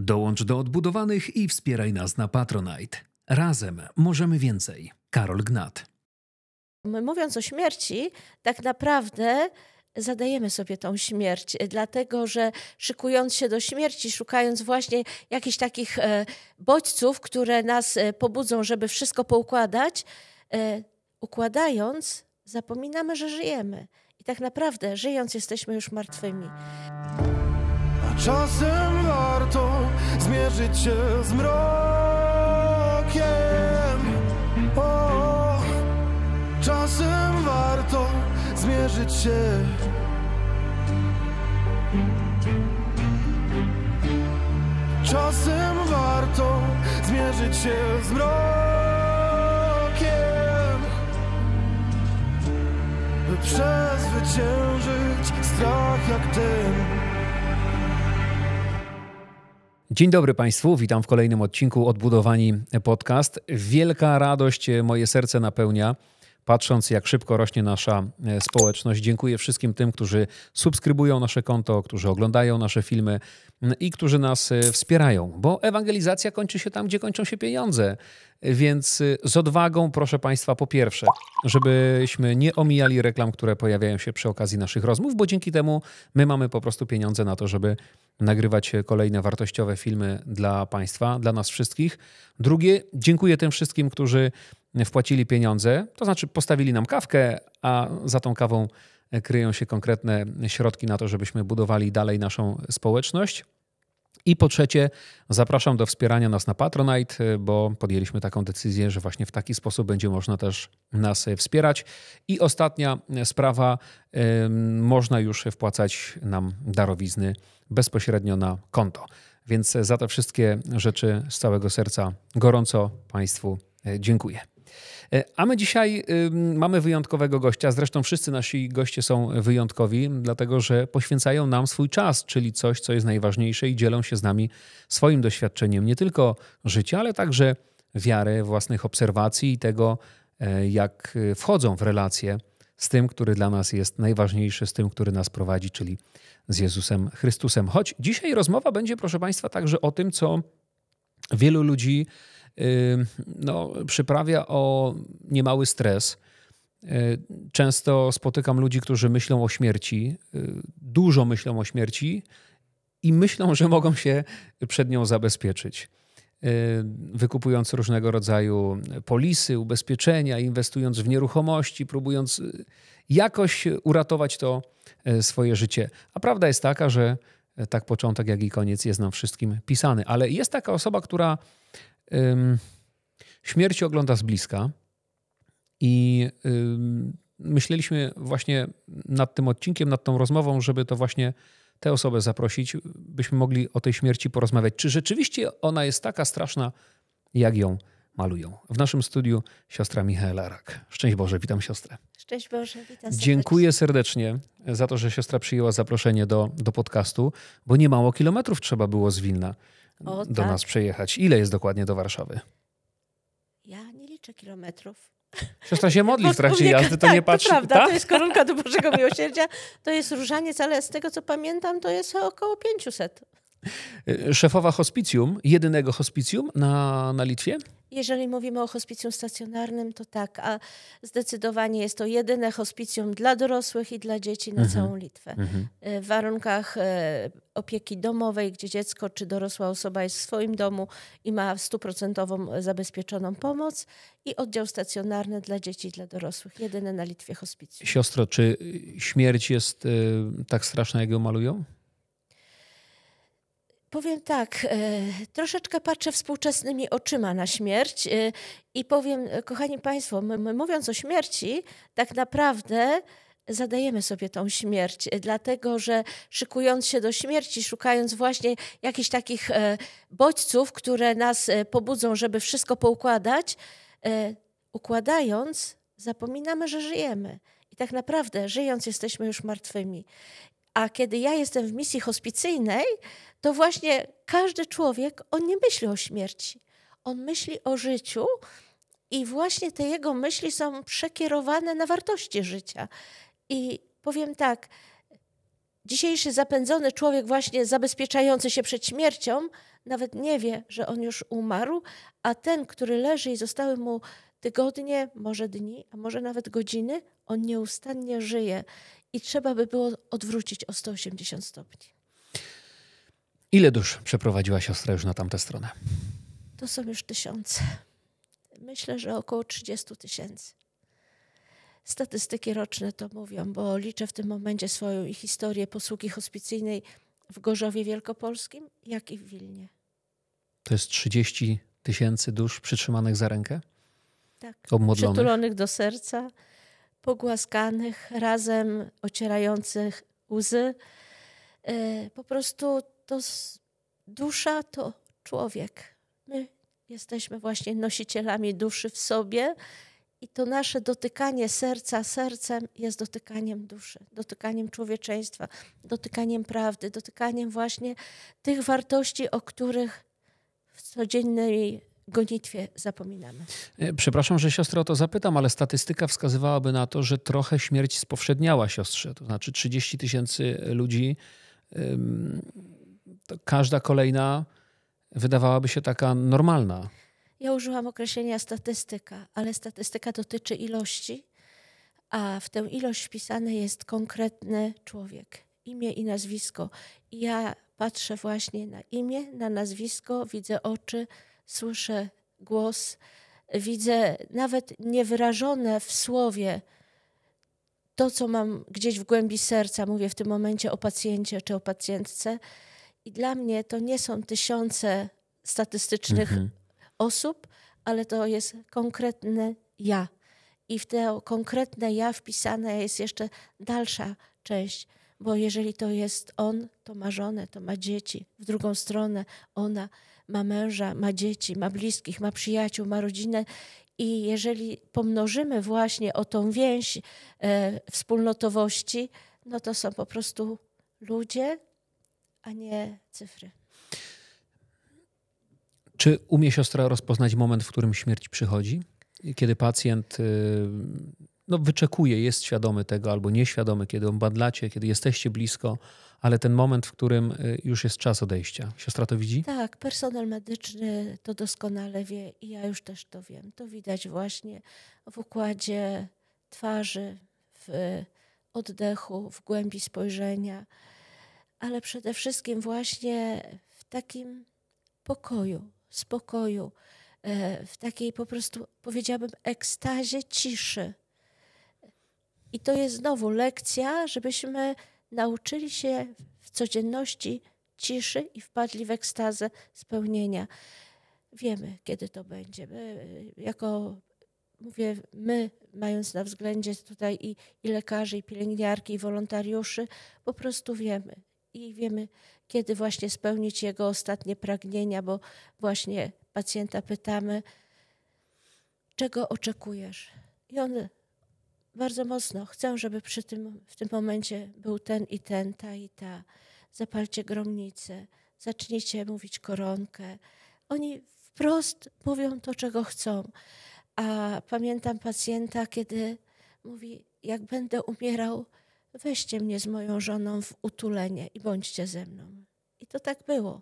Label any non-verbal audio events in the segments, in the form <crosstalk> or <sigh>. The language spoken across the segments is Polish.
Dołącz do odbudowanych i wspieraj nas na Patronite. Razem możemy więcej. Karol Gnat. My mówiąc o śmierci, tak naprawdę zadajemy sobie tą śmierć, e, dlatego że szykując się do śmierci, szukając właśnie jakichś takich e, bodźców, które nas e, pobudzą, żeby wszystko poukładać, układając, zapominamy, że żyjemy. I tak naprawdę, żyjąc, jesteśmy już martwymi. A czasem warto zmierzyć się z mrokiem. O, czasem warto zmierzyć się. Czasem warto zmierzyć się z mrokiem, by przezwyciężyć strach jak ten. Dzień dobry Państwu, witam w kolejnym odcinku Odbudowani Podcast. Wielka radość e, moje serce napełnia, patrząc jak szybko rośnie nasza e, społeczność. Dziękuję wszystkim tym, którzy subskrybują nasze konto, którzy oglądają nasze filmy mm, i którzy nas e, wspierają, bo ewangelizacja kończy się tam, gdzie kończą się pieniądze. Więc z odwagą proszę Państwa, po pierwsze, żebyśmy nie omijali reklam, które pojawiają się przy okazji naszych rozmów, bo dzięki temu my mamy po prostu pieniądze na to, żeby nagrywać kolejne wartościowe filmy dla Państwa, dla nas wszystkich. Drugie, dziękuję tym wszystkim, którzy wpłacili pieniądze, to znaczy postawili nam kawkę, a za tą kawą kryją się konkretne środki na to, żebyśmy budowali dalej naszą społeczność. I po trzecie, zapraszam do wspierania nas na Patronite, y, bo podjęliśmy taką decyzję, że właśnie w taki sposób będzie można też nas y, wspierać. I ostatnia y, sprawa, można już wpłacać nam darowizny bezpośrednio na konto. Więc za te wszystkie rzeczy z całego serca gorąco Państwu dziękuję. E, a my dzisiaj mamy wyjątkowego gościa. Zresztą wszyscy nasi goście są wyjątkowi, dlatego że poświęcają nam swój czas, czyli coś, co jest najważniejsze i dzielą się z nami swoim doświadczeniem nie tylko życia, ale także wiary, własnych obserwacji i tego, e, jak e, wchodzą w relacje z tym, który dla nas jest najważniejszy, z tym, który nas prowadzi, czyli z Jezusem Chrystusem. Choć dzisiaj rozmowa będzie, proszę Państwa, także o tym, co wielu ludzi no, przyprawia o niemały stres. Yy, często spotykam ludzi, którzy myślą o śmierci, yy, dużo myślą o śmierci i myślą, że mogą się przed nią zabezpieczyć. Yy, wykupując różnego rodzaju polisy, ubezpieczenia, inwestując w nieruchomości, próbując jakoś uratować to swoje życie. A prawda jest taka, że e, tak początek, jak i koniec jest nam wszystkim pisany. Ale jest taka osoba, która ym, śmierci ogląda z bliska i myśleliśmy właśnie nad tym odcinkiem, nad tą rozmową, żeby to właśnie tę osobę zaprosić, byśmy mogli o tej śmierci porozmawiać. Czy rzeczywiście ona jest taka straszna, jak ją malują? W naszym studiu siostra Michaela Rak. Szczęść Boże, witam siostrę. Szczęść Boże, witam serdecznie. Dziękuję serdecznie za to, że siostra przyjęła zaproszenie do, do podcastu, bo nie mało kilometrów trzeba było z Wilna o, do tak. nas przyjechać. Ile jest dokładnie do Warszawy? Ja nie liczę kilometrów. Siostra się <laughs> modli w trakcie jazdy, to tak, nie patrzy. To prawda, tak? to jest koronka do Bożego Miłosierdzia, to jest różaniec, ale z tego co pamiętam, to jest około 500. E, szefowa hospicjum, jedynego hospicjum na, na Litwie? Jeżeli mówimy o hospicjum stacjonarnym, to tak, a zdecydowanie jest to jedyne hospicjum dla dorosłych i dla dzieci na mhm. całą Litwę. Mhm. E, w warunkach e, opieki domowej, gdzie dziecko czy dorosła osoba jest w swoim domu i ma stuprocentową zabezpieczoną pomoc i oddział stacjonarny dla dzieci i dla dorosłych, jedyne na Litwie hospicjum. Siostro, czy śmierć jest tak straszna, jak ją malują? Powiem tak, e, troszeczkę patrzę współczesnymi oczyma na śmierć e, i powiem, kochani Państwo, my, my mówiąc o śmierci, tak naprawdę zadajemy sobie tą śmierć, e, dlatego że szykując się do śmierci, szukając właśnie jakichś takich bodźców, które nas pobudzą, żeby wszystko poukładać, układając, zapominamy, że żyjemy. I tak naprawdę, żyjąc, jesteśmy już martwymi. A kiedy ja jestem w misji hospicyjnej, to właśnie każdy człowiek, on nie myśli o śmierci. On myśli o życiu i właśnie te jego myśli są przekierowane na wartości życia. I powiem tak, dzisiejszy zapędzony człowiek, właśnie zabezpieczający się przed śmiercią, nawet nie wie, że on już umarł, a ten, który leży i zostały mu tygodnie, może dni, a może nawet godziny, on nieustannie żyje i trzeba by było odwrócić o 180 stopni. Ile dusz przeprowadziła siostra już na tamtą stronę? To są już tysiące. Myślę, że około 30 tysięcy. Statystyki roczne to mówią, bo liczę w tym momencie swoją i historię posługi hospicyjnej w Gorzowie Wielkopolskim, jak i w Wilnie. To jest 30 tysięcy dusz przytrzymanych za rękę? Tak. Przytulonych do serca pogłaskanych, razem ocierających łzy. E, po prostu to dusza to człowiek. My jesteśmy właśnie nosicielami duszy w sobie i to nasze dotykanie serca sercem jest dotykaniem duszy, dotykaniem człowieczeństwa, dotykaniem prawdy, dotykaniem właśnie tych wartości, o których w codziennej gonitwie zapominamy. E, przepraszam, że siostrę o to zapytam, ale statystyka wskazywałaby na to, że trochę śmierć spowszedniała siostrze. To znaczy 30 tysięcy ludzi, każda kolejna wydawałaby się taka normalna. Ja użyłam określenia statystyka, ale statystyka dotyczy ilości, a w tę ilość wpisany jest konkretny człowiek, imię i nazwisko. I ja patrzę właśnie na imię, na nazwisko, widzę oczy, słyszę głos, widzę nawet niewyrażone w słowie to, co mam gdzieś w głębi serca, mówię w tym momencie o pacjencie czy o pacjentce. I dla mnie to nie są tysiące statystycznych mhm. osób, ale to jest konkretne ja. I w to konkretne ja wpisana jest jeszcze dalsza część, bo jeżeli to jest on, to ma żonę, to ma dzieci, w drugą stronę ona ma męża, ma dzieci, ma bliskich, ma przyjaciół, ma rodzinę. I jeżeli pomnożymy właśnie o tą więź e, wspólnotowości, no to są po prostu ludzie, a nie cyfry. Czy umie siostra rozpoznać moment, w którym śmierć przychodzi? Kiedy pacjent y, no, wyczekuje, jest świadomy tego albo nieświadomy, kiedy on badlacie, kiedy jesteście blisko, ale ten moment, w którym y, już jest czas odejścia. Siostra to widzi? Tak, personel medyczny to doskonale wie i ja już też to wiem. To widać właśnie w układzie twarzy, w oddechu, w głębi spojrzenia, ale przede wszystkim właśnie w takim pokoju, spokoju, e, w takiej po prostu powiedziałabym ekstazie ciszy i to jest znowu lekcja, żebyśmy nauczyli się w codzienności ciszy i wpadli w ekstazę spełnienia. Wiemy, kiedy to będzie. My, jako mówię my, mając na względzie tutaj i, i, lekarzy, i pielęgniarki, i wolontariuszy, po prostu wiemy. I wiemy, kiedy właśnie spełnić jego ostatnie pragnienia, bo właśnie pacjenta pytamy, czego oczekujesz? I on bardzo mocno chcę, żeby przy tym, w tym momencie był ten i ten, ta i ta. Zapalcie gromnicę, zacznijcie mówić koronkę. Oni wprost mówią to, czego chcą. A pamiętam pacjenta, kiedy mówi, jak będę umierał, weźcie mnie z moją żoną w utulenie i bądźcie ze mną. I to tak było.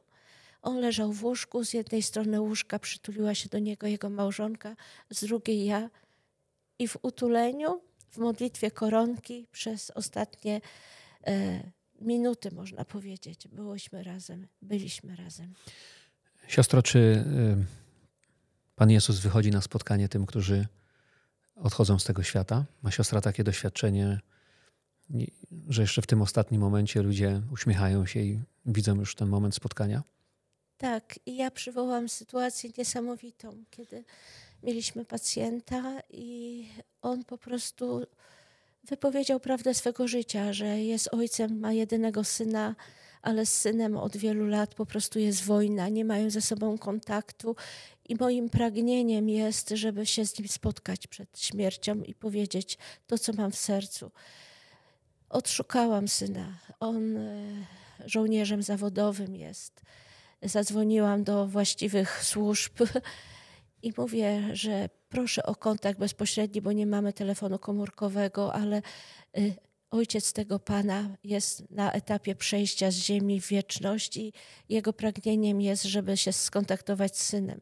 On leżał w łóżku, z jednej strony łóżka przytuliła się do niego jego małżonka, z drugiej ja. I w utuleniu w modlitwie koronki przez ostatnie e, minuty, można powiedzieć. Byłyśmy razem, byliśmy razem. Siostro, czy e, Pan Jezus wychodzi na spotkanie tym, którzy odchodzą z tego świata? Ma siostra takie doświadczenie, że jeszcze w tym ostatnim momencie ludzie uśmiechają się i widzą już ten moment spotkania? Tak, i ja przywołam sytuację niesamowitą, kiedy mieliśmy pacjenta i on po prostu wypowiedział prawdę swego życia, że jest ojcem, ma jedynego syna, ale z synem od wielu lat po prostu jest wojna, nie mają ze sobą kontaktu i moim pragnieniem jest, żeby się z nim spotkać przed śmiercią i powiedzieć to, co mam w sercu. Odszukałam syna. On e, żołnierzem zawodowym jest. Zadzwoniłam do właściwych służb i mówię, że proszę o kontakt bezpośredni, bo nie mamy telefonu komórkowego, ale y, ojciec tego pana jest na etapie przejścia z ziemi w wieczność i jego pragnieniem jest, żeby się skontaktować z synem.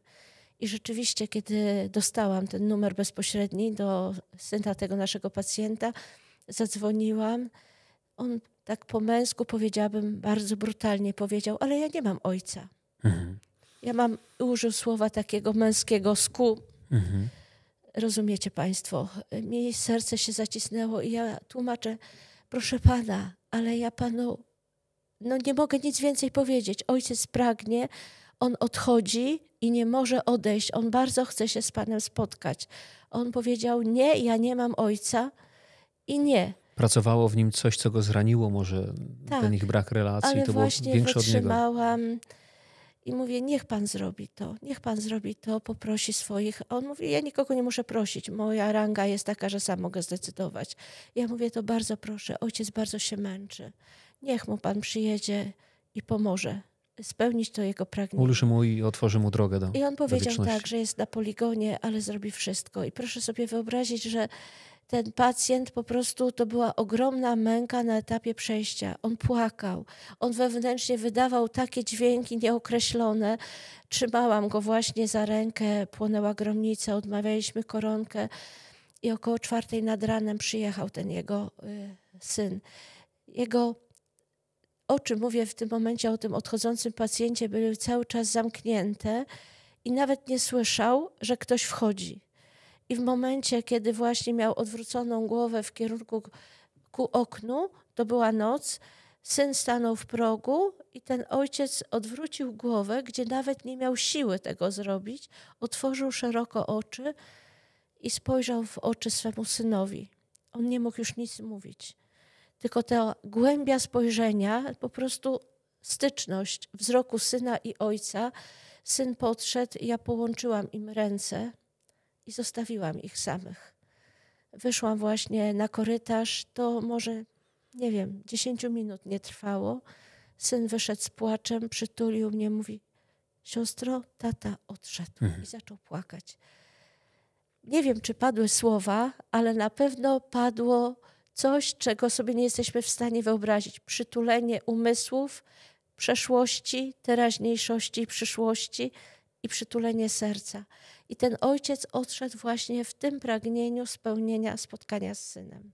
I rzeczywiście, kiedy dostałam ten numer bezpośredni do syna tego naszego pacjenta, zadzwoniłam. On tak po męsku powiedziałabym, bardzo brutalnie powiedział, ale ja nie mam ojca. Mhm ja mam, użył słowa takiego męskiego sku. Mhm. Rozumiecie Państwo? Mi serce się zacisnęło i ja tłumaczę, proszę Pana, ale ja Panu no nie mogę nic więcej powiedzieć. Ojciec pragnie, on odchodzi i nie może odejść. On bardzo chce się z Panem spotkać. On powiedział: Nie, ja nie mam ojca i nie. Pracowało w nim coś, co go zraniło, może tak, ten ich brak relacji. to było większe od niego i mówię, niech pan zrobi to, niech pan zrobi to, poprosi swoich. A on mówi, ja nikogo nie muszę prosić, moja ranga jest taka, że sam mogę zdecydować. Ja mówię, to bardzo proszę, ojciec bardzo się męczy. Niech mu pan przyjedzie i pomoże spełnić to jego pragnienie. Ulży mu i otworzy mu drogę do I on powiedział do tak, że jest na poligonie, ale zrobi wszystko. I proszę sobie wyobrazić, że ten pacjent po prostu to była ogromna męka na etapie przejścia. On płakał, on wewnętrznie wydawał takie dźwięki nieokreślone. Trzymałam go właśnie za rękę, płonęła gromnica, odmawialiśmy koronkę i około czwartej nad ranem przyjechał ten jego y, syn. Jego oczy, mówię w tym momencie o tym odchodzącym pacjencie, były cały czas zamknięte i nawet nie słyszał, że ktoś wchodzi i w momencie, kiedy właśnie miał odwróconą głowę w kierunku ku oknu, to była noc, syn stanął w progu i ten ojciec odwrócił głowę, gdzie nawet nie miał siły tego zrobić, otworzył szeroko oczy i spojrzał w oczy swemu synowi. On nie mógł już nic mówić, tylko ta głębia spojrzenia, po prostu styczność wzroku syna i ojca. Syn podszedł, ja połączyłam im ręce i zostawiłam ich samych. Wyszłam właśnie na korytarz, to może, nie wiem, dziesięciu minut nie trwało. Syn wyszedł z płaczem, przytulił mnie, mówi: Siostro, tata odszedł mhm. i zaczął płakać. Nie wiem, czy padły słowa, ale na pewno padło coś, czego sobie nie jesteśmy w stanie wyobrazić. Przytulenie umysłów, przeszłości, teraźniejszości i przyszłości i przytulenie serca. I ten ojciec odszedł właśnie w tym pragnieniu spełnienia spotkania z synem.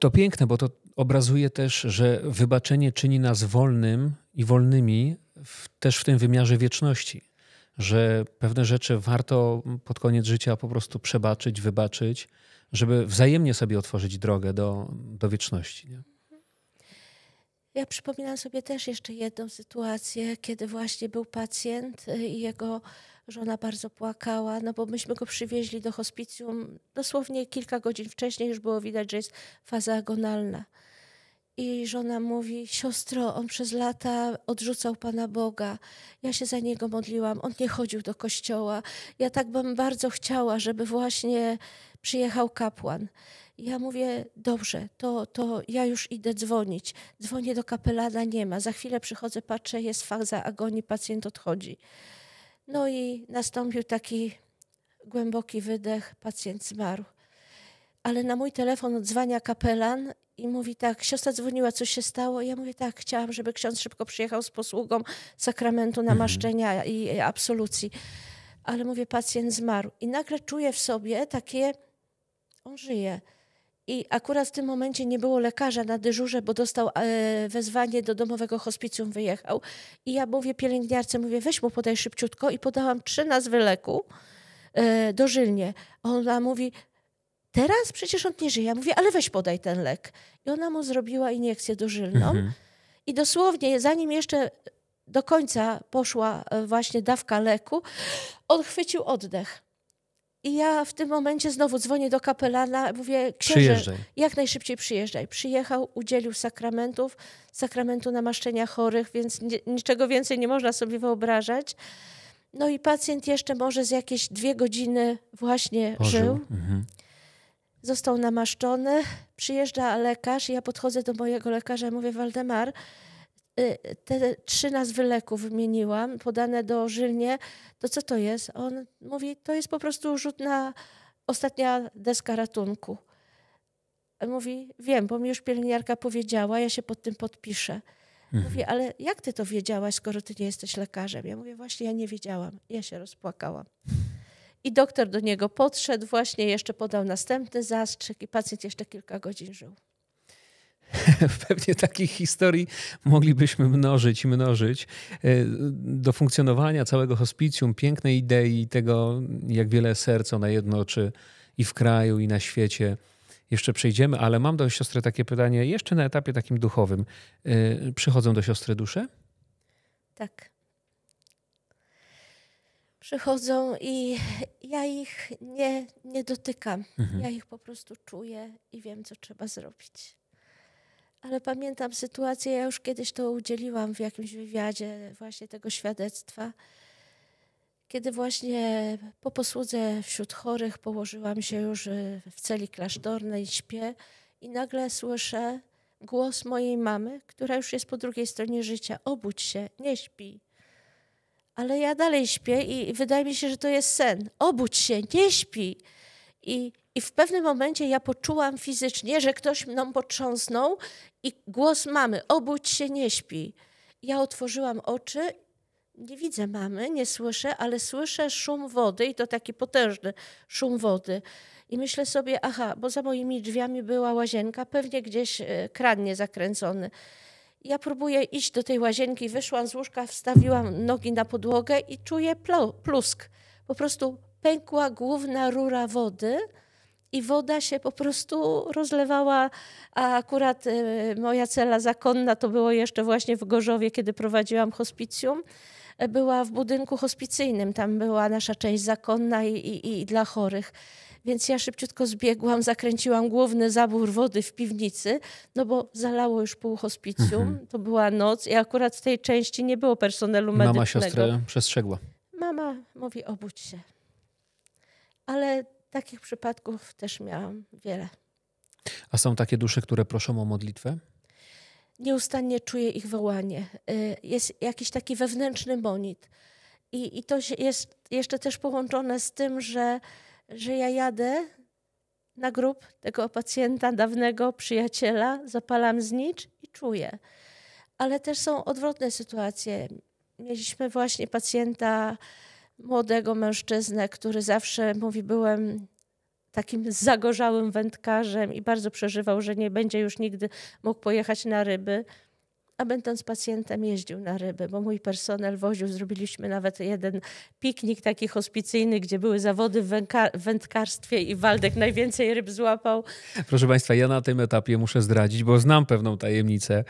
To piękne, bo to obrazuje też, że wybaczenie czyni nas wolnym i wolnymi w, też w tym wymiarze wieczności. Że pewne rzeczy warto pod koniec życia po prostu przebaczyć, wybaczyć, żeby wzajemnie sobie otworzyć drogę do, do wieczności. Nie? Ja przypominam sobie też jeszcze jedną sytuację, kiedy właśnie był pacjent y, i jego żona bardzo płakała, no bo myśmy go przywieźli do hospicjum dosłownie kilka godzin wcześniej, już było widać, że jest faza agonalna. I żona mówi: Siostro, on przez lata odrzucał Pana Boga. Ja się za niego modliłam. On nie chodził do kościoła. Ja tak bym bardzo chciała, żeby właśnie przyjechał kapłan. Ja mówię, dobrze, to, to ja już idę dzwonić. Dzwonię do kapelana, nie ma. Za chwilę przychodzę, patrzę, jest faza agonii, pacjent odchodzi. No i nastąpił taki głęboki wydech, pacjent zmarł. Ale na mój telefon odzwania kapelan i mówi tak, siostra dzwoniła, coś się stało. ja mówię tak, chciałam, żeby ksiądz szybko przyjechał z posługą sakramentu mhm. namaszczenia i absolucji. Ale mówię, pacjent zmarł. I nagle czuję w sobie takie, on żyje. I akurat w tym momencie nie było lekarza na dyżurze, bo dostał e, wezwanie do domowego hospicjum, wyjechał. I ja mówię pielęgniarce, mówię, weź mu podaj szybciutko i podałam trzy nazwy leku e, dożylnie. Ona mówi, teraz przecież on nie żyje. Ja mówię, ale weź podaj ten lek. I ona mu zrobiła iniekcję dożylną. Mhm. I dosłownie, zanim jeszcze do końca poszła e, właśnie dawka leku, on chwycił oddech. I ja w tym momencie znowu dzwonię do kapelana, mówię, księże, jak najszybciej przyjeżdżaj. Przyjechał, udzielił sakramentów, sakramentu namaszczenia chorych, więc niczego więcej nie można sobie wyobrażać. No i pacjent jeszcze może z jakieś dwie godziny właśnie żył. Mhm. Został namaszczony, przyjeżdża lekarz i ja podchodzę do mojego lekarza i mówię, Waldemar, Y, te trzy nazwy leku wymieniłam, podane do żylnie to co to jest? On mówi, to jest po prostu rzut na ostatnia deska ratunku. Mówi, wiem, bo mi już pielęgniarka powiedziała, ja się pod tym podpiszę. Mhm. Mówi, ale jak ty to wiedziałaś, skoro ty nie jesteś lekarzem? Ja mówię, właśnie ja nie wiedziałam. Ja się rozpłakałam. I doktor do niego podszedł, właśnie jeszcze podał następny zastrzyk i pacjent jeszcze kilka godzin żył. <laughs> Pewnie takich historii moglibyśmy mnożyć i mnożyć. E, do funkcjonowania całego hospicjum, pięknej idei tego, jak wiele serc ona jednoczy i w kraju, i na świecie. Jeszcze przejdziemy, ale mam do siostry takie pytanie, jeszcze na etapie takim duchowym. E, przychodzą do siostry dusze? Tak. Przychodzą i ja ich nie, nie dotykam. Mhm. Ja ich po prostu czuję i wiem, co trzeba zrobić ale pamiętam sytuację, ja już kiedyś to udzieliłam w jakimś wywiadzie właśnie tego świadectwa, kiedy właśnie po posłudze wśród chorych położyłam się już y, w celi klasztornej, śpię i nagle słyszę głos mojej mamy, która już jest po drugiej stronie życia. Obudź się, nie śpi. Ale ja dalej śpię i wydaje mi się, że to jest sen. Obudź się, nie śpi. I i w pewnym momencie ja poczułam fizycznie, że ktoś mną potrząsnął i głos mamy, obudź się, nie śpi. Ja otworzyłam oczy, nie widzę mamy, nie słyszę, ale słyszę szum wody i to taki potężny szum wody. I myślę sobie, aha, bo za moimi drzwiami była łazienka, pewnie gdzieś e, kradnie zakręcony. Ja próbuję iść do tej łazienki, wyszłam z łóżka, wstawiłam nogi na podłogę i czuję plusk. Po prostu pękła główna rura wody, i woda się po prostu rozlewała, a akurat y, moja cela zakonna to było jeszcze właśnie w Gorzowie, kiedy prowadziłam hospicjum e, była w budynku hospicyjnym, tam była nasza część zakonna i, i, i, dla chorych. Więc ja szybciutko zbiegłam, zakręciłam główny zabór wody w piwnicy, no bo zalało już pół hospicjum, mhm. to była noc i akurat w tej części nie było personelu medycznego. Mama siostrę przestrzegła. Mama mówi obudź się. Ale Takich przypadków też miałam wiele. A są takie dusze, które proszą o modlitwę? Nieustannie czuję ich wołanie. Y, jest jakiś taki wewnętrzny monit. I, i to jest jeszcze też połączone z tym, że, że ja jadę na grób tego pacjenta, dawnego przyjaciela, zapalam znicz i czuję. Ale też są odwrotne sytuacje. Mieliśmy właśnie pacjenta młodego mężczyznę, który zawsze mówi, byłem takim zagorzałym wędkarzem i bardzo przeżywał, że nie będzie już nigdy mógł pojechać na ryby. A będąc pacjentem jeździł na ryby, bo mój personel woził, zrobiliśmy nawet jeden piknik taki hospicyjny, gdzie były zawody w wędkarstwie i Waldek najwięcej ryb złapał. Proszę Państwa, ja na tym etapie muszę zdradzić, bo znam pewną tajemnicę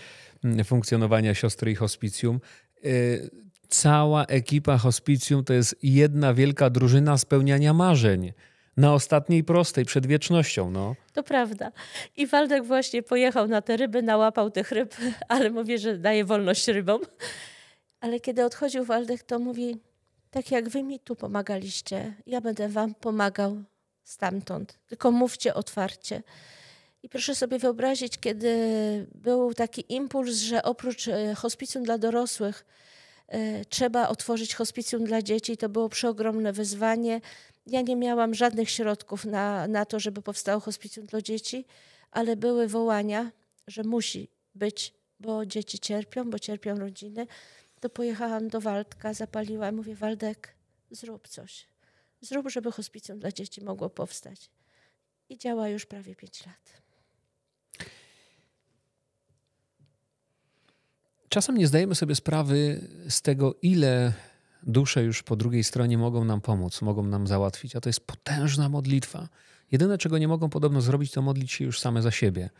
mm, funkcjonowania siostry i hospicjum y, cała ekipa hospicjum to jest jedna wielka drużyna spełniania marzeń na ostatniej prostej, przed wiecznością. No. To prawda. I Waldek właśnie pojechał na te ryby, nałapał tych ryb, <laughs> ale mówię, że daje wolność rybom. Ale kiedy odchodził Waldek, to mówi, tak jak wy mi tu pomagaliście, ja będę wam pomagał stamtąd. Tylko mówcie otwarcie. I proszę sobie wyobrazić, kiedy był taki impuls, że oprócz e, hospicjum dla dorosłych, E, trzeba otworzyć hospicjum dla dzieci. To było przeogromne wyzwanie. Ja nie miałam żadnych środków na, na to, żeby powstało hospicjum dla dzieci, ale były wołania, że musi być, bo dzieci cierpią, bo cierpią rodziny. To pojechałam do Waldka, zapaliłam, mówię, Waldek, zrób coś. Zrób, żeby hospicjum dla dzieci mogło powstać. I działa już prawie 5 lat. Czasem nie zdajemy sobie sprawy z tego, ile dusze już po drugiej stronie mogą nam pomóc, mogą nam załatwić, a to jest potężna modlitwa. Jedyne, czego nie mogą podobno zrobić, to modlić się już same za siebie.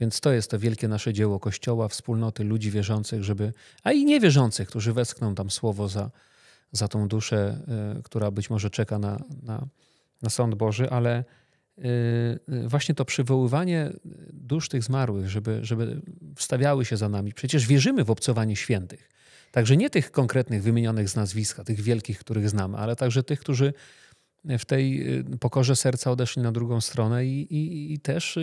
Więc to jest to wielkie nasze dzieło Kościoła, wspólnoty ludzi wierzących, żeby, a i niewierzących, którzy westchną tam słowo za, za tą duszę, e, która być może czeka na, na, na sąd Boży, ale Y, y, właśnie to przywoływanie dusz tych zmarłych, żeby, żeby wstawiały się za nami. Przecież wierzymy w obcowanie świętych. Także nie tych konkretnych wymienionych z nazwiska, tych wielkich, których znamy, ale także tych, którzy w tej y, pokorze serca odeszli na drugą stronę i, i, i też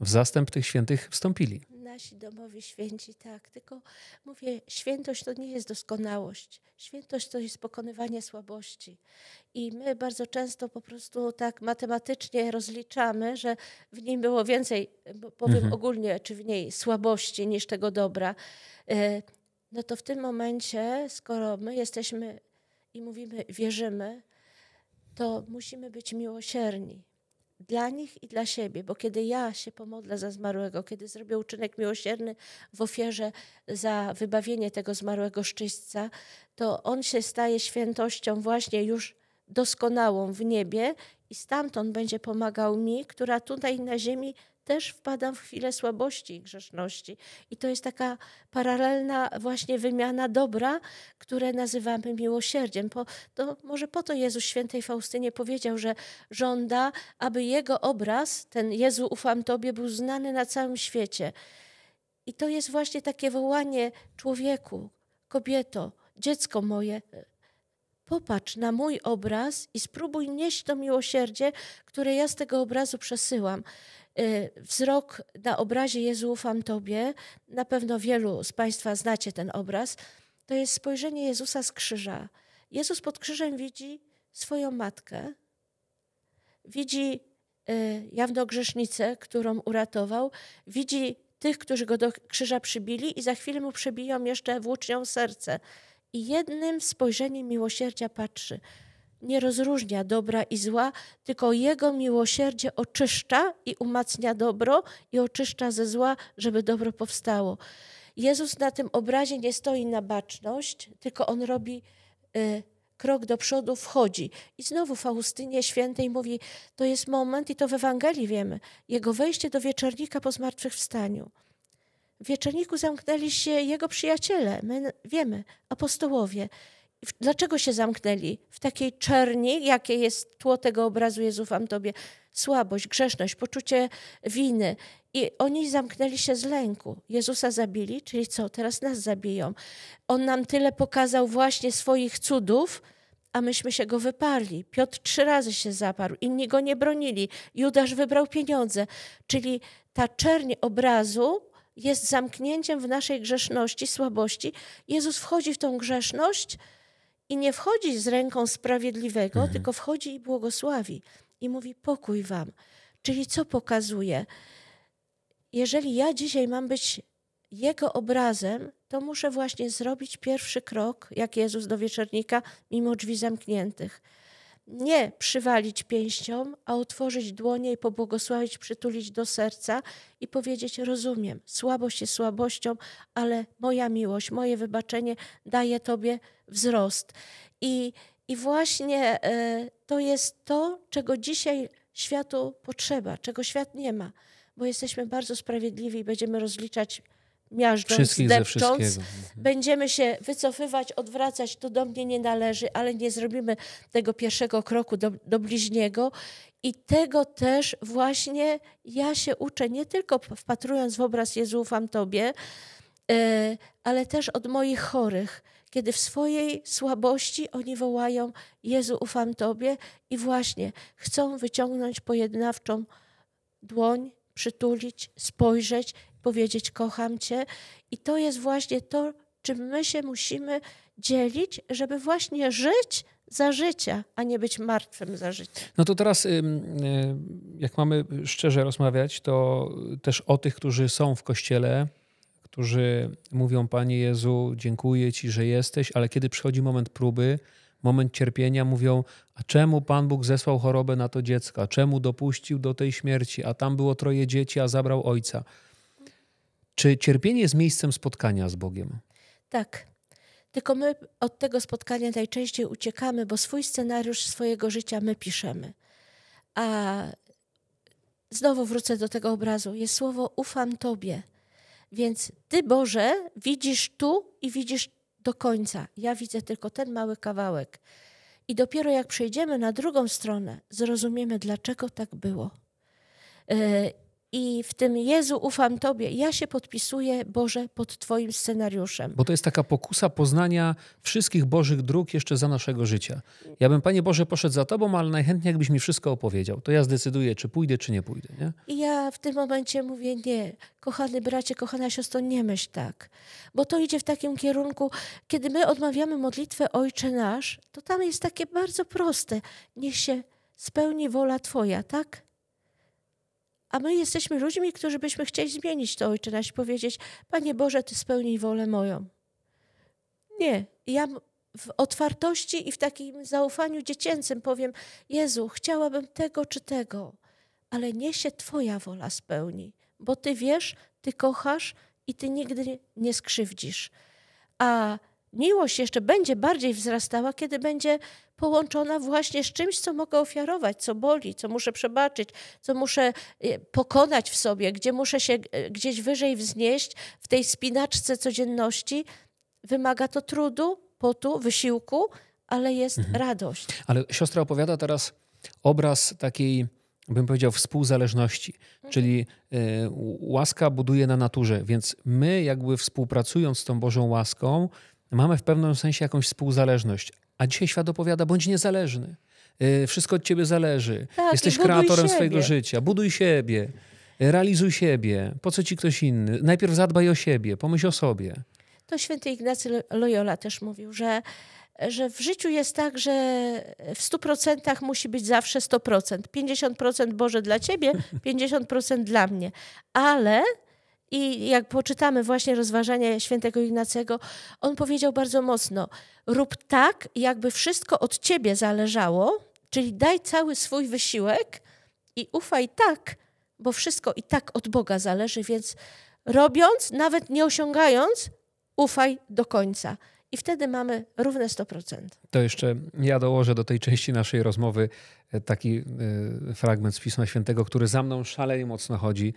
w zastęp tych świętych wstąpili nasi domowi święci, tak. Tylko mówię, świętość to nie jest doskonałość. Świętość to jest pokonywanie słabości. I my bardzo często po prostu tak matematycznie rozliczamy, że w nim było więcej, powiem mhm. ogólnie, czy w niej słabości niż tego dobra. E, no to w tym momencie, skoro my jesteśmy i mówimy, wierzymy, to musimy być miłosierni dla nich i dla siebie, bo kiedy ja się pomodlę za zmarłego, kiedy zrobię uczynek miłosierny w ofierze za wybawienie tego zmarłego szczyśca, to on się staje świętością właśnie już doskonałą w niebie i stamtąd będzie pomagał mi, która tutaj na ziemi też wpadam w chwilę słabości i grzeszności. I to jest taka paralelna właśnie wymiana dobra, które nazywamy miłosierdziem. Po, to może po to Jezus świętej Faustynie powiedział, że żąda, aby jego obraz, ten Jezu ufam Tobie, był znany na całym świecie. I to jest właśnie takie wołanie człowieku, kobieto, dziecko moje, popatrz na mój obraz i spróbuj nieść to miłosierdzie, które ja z tego obrazu przesyłam. Y, wzrok na obrazie Jezu ufam Tobie, na pewno wielu z Państwa znacie ten obraz, to jest spojrzenie Jezusa z krzyża. Jezus pod krzyżem widzi swoją matkę, widzi y, jawno grzesznicę, którą uratował, widzi tych, którzy go do krzyża przybili i za chwilę mu przebiją jeszcze włócznią serce. I jednym spojrzeniem miłosierdzia patrzy – nie rozróżnia dobra i zła, tylko Jego miłosierdzie oczyszcza i umacnia dobro i oczyszcza ze zła, żeby dobro powstało. Jezus na tym obrazie nie stoi na baczność, tylko on robi y, krok do przodu, wchodzi. I znowu Faustynie Świętej mówi: To jest moment, i to w Ewangelii wiemy, jego wejście do wieczornika po zmartwychwstaniu. W wieczorniku zamknęli się jego przyjaciele, my wiemy, apostołowie. Dlaczego się zamknęli w takiej czerni, jakie jest tło tego obrazu Jezusa? am Tobie? Słabość, grzeszność, poczucie winy. I oni zamknęli się z lęku. Jezusa zabili, czyli co? Teraz nas zabiją. On nam tyle pokazał właśnie swoich cudów, a myśmy się go wyparli. Piotr trzy razy się zaparł, inni go nie bronili. Judasz wybrał pieniądze. Czyli ta czerń obrazu jest zamknięciem w naszej grzeszności, słabości. Jezus wchodzi w tą grzeszność i nie wchodzi z ręką sprawiedliwego, mhm. tylko wchodzi i błogosławi i mówi pokój wam. Czyli co pokazuje? Jeżeli ja dzisiaj mam być jego obrazem, to muszę właśnie zrobić pierwszy krok, jak Jezus do wieczornika, mimo drzwi zamkniętych nie przywalić pięścią, a otworzyć dłonie i pobłogosławić, przytulić do serca i powiedzieć: Rozumiem, słabość jest słabością, ale moja miłość, moje wybaczenie daje Tobie wzrost. I, i właśnie e, to jest to, czego dzisiaj światu potrzeba, czego świat nie ma, bo jesteśmy bardzo sprawiedliwi i będziemy rozliczać miażdżąc, Wszystkich depcząc, mhm. będziemy się wycofywać, odwracać, to do mnie nie należy, ale nie zrobimy tego pierwszego kroku do, do bliźniego. I tego też właśnie ja się uczę, nie tylko wpatrując w obraz Jezu, ufam Tobie, e, ale też od moich chorych, kiedy w swojej słabości oni wołają: Jezu, ufam Tobie, i właśnie chcą wyciągnąć pojednawczą dłoń, przytulić, spojrzeć powiedzieć kocham cię. I to jest właśnie to, czym my się musimy dzielić, żeby właśnie żyć za życia, a nie być martwym za życie. No to teraz, y, jak mamy szczerze rozmawiać, to też o tych, którzy są w kościele, którzy mówią: Panie Jezu, dziękuję Ci, że jesteś, ale kiedy przychodzi moment próby, moment cierpienia, mówią: A czemu Pan Bóg zesłał chorobę na to dziecko? A czemu dopuścił do tej śmierci? A tam było troje dzieci, a zabrał ojca. Czy cierpienie jest miejscem spotkania z Bogiem? Tak. Tylko my od tego spotkania najczęściej uciekamy, bo swój scenariusz swojego życia my piszemy. A znowu wrócę do tego obrazu. Jest słowo ufam Tobie. Więc Ty, Boże, widzisz tu i widzisz do końca. Ja widzę tylko ten mały kawałek. I dopiero jak przejdziemy na drugą stronę, zrozumiemy, dlaczego tak było. E, i w tym Jezu, ufam Tobie. Ja się podpisuję, Boże, pod Twoim scenariuszem. Bo to jest taka pokusa poznania wszystkich Bożych dróg jeszcze za naszego życia. Ja bym, Panie Boże, poszedł za Tobą, ale najchętniej jakbyś mi wszystko opowiedział. To ja zdecyduję, czy pójdę, czy nie pójdę. Nie? I ja w tym momencie mówię, nie, kochany bracie, kochana siostro, nie myśl tak. Bo to idzie w takim kierunku, kiedy my odmawiamy modlitwę Ojcze Nasz, to tam jest takie bardzo proste. Niech się spełni wola Twoja, tak? A my jesteśmy ludźmi, którzy byśmy chcieli zmienić to Ojcze Nasz i powiedzieć, Panie Boże, Ty spełnij wolę moją. Nie, ja w otwartości i w takim zaufaniu dziecięcym powiem, Jezu, chciałabym tego czy tego, ale nie się Twoja wola spełni, bo Ty wiesz, Ty kochasz i Ty nigdy nie skrzywdzisz. A miłość jeszcze będzie bardziej wzrastała, kiedy będzie połączona właśnie z czymś, co mogę ofiarować, co boli, co muszę przebaczyć, co muszę e, pokonać w sobie, gdzie muszę się e, gdzieś wyżej wznieść w tej spinaczce codzienności. Wymaga to trudu, potu, wysiłku, ale jest mhm. radość. Ale siostra opowiada teraz obraz takiej bym powiedział, współzależności, mhm. czyli y, łaska buduje na naturze, więc my jakby współpracując z tą Bożą łaską, Mamy w pewnym sensie jakąś współzależność. A dzisiaj świat opowiada, bądź niezależny. Y, wszystko od ciebie zależy. Tak, Jesteś kreatorem siebie. swojego życia. Buduj siebie. Realizuj siebie. Po co ci ktoś inny? Najpierw zadbaj o siebie. Pomyśl o sobie. To święty Ignacy Loyola też mówił, że że w życiu jest tak, że w 100% musi być zawsze 100%. 50% Boże dla ciebie, 50% dla mnie. Ale i jak poczytamy właśnie rozważania świętego Ignacego, on powiedział bardzo mocno: rób tak, jakby wszystko od ciebie zależało, czyli daj cały swój wysiłek i ufaj tak, bo wszystko i tak od Boga zależy, więc robiąc, nawet nie osiągając, ufaj do końca. I wtedy mamy równe 100%. To jeszcze ja dołożę do tej części naszej rozmowy e, taki e, fragment z Pisma Świętego, który za mną szalenie mocno chodzi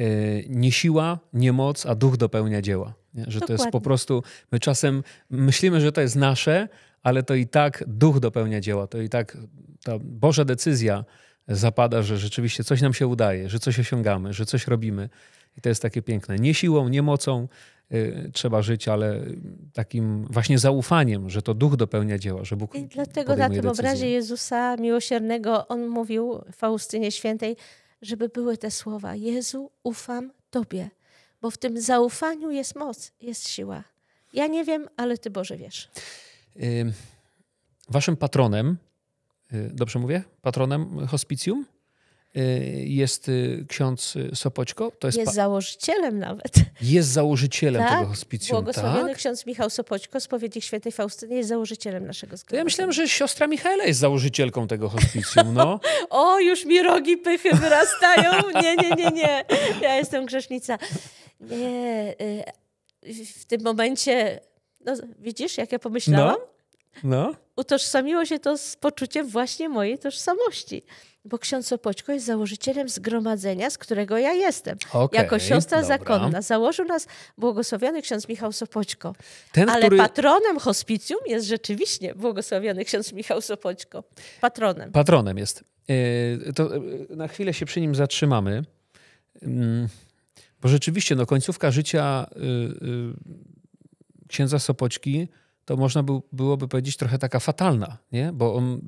Y, nie siła, nie moc, a duch dopełnia dzieła. Nie? Że Dokładnie. to jest po prostu, my czasem myślimy, że to jest nasze, ale to i tak duch dopełnia dzieła, to i tak ta Boża decyzja zapada, że rzeczywiście coś nam się udaje, że coś osiągamy, że coś robimy. I to jest takie piękne. Nie siłą, nie mocą y, trzeba żyć, ale takim właśnie zaufaniem, że to duch dopełnia dzieła, że Bóg I dlatego na tym decyzję. obrazie Jezusa Miłosiernego on mówił w Faustynie Świętej, żeby były te słowa: Jezu, ufam Tobie, bo w tym zaufaniu jest moc, jest siła. Ja nie wiem, ale Ty Boże wiesz. Waszym patronem, y, dobrze mówię, patronem hospicjum Y, jest y, ksiądz y, Sopoćko. To jest, jest założycielem nawet. Jest założycielem tak? tego hospicjum. Błogosławiony tak? ksiądz Michał Sopoćko, spowiednik świętej Faustyny, jest założycielem naszego zgromadzenia. To ja myślałem, że siostra Michaela jest założycielką tego hospicjum. No. <laughs> o, już mi rogi pychy wyrastają. Nie, nie, nie, nie. Ja jestem grzesznica. Nie, w tym momencie, no, widzisz, jak ja pomyślałam? No. No. Utożsamiło się to z poczuciem właśnie mojej tożsamości bo ksiądz Opoćko jest założycielem zgromadzenia, z którego ja jestem. Okay, jako siostra dobra. zakonna. Założył nas błogosławiony ksiądz Michał Sopoćko. Ten, Ale który... patronem hospicjum jest rzeczywiście błogosławiony ksiądz Michał Sopoćko. Patronem. Patronem jest. E, to e, na chwilę się przy nim zatrzymamy, mm, bo rzeczywiście no, końcówka życia y, y, księdza Sopoćki to można by, byłoby powiedzieć trochę taka fatalna, nie? bo on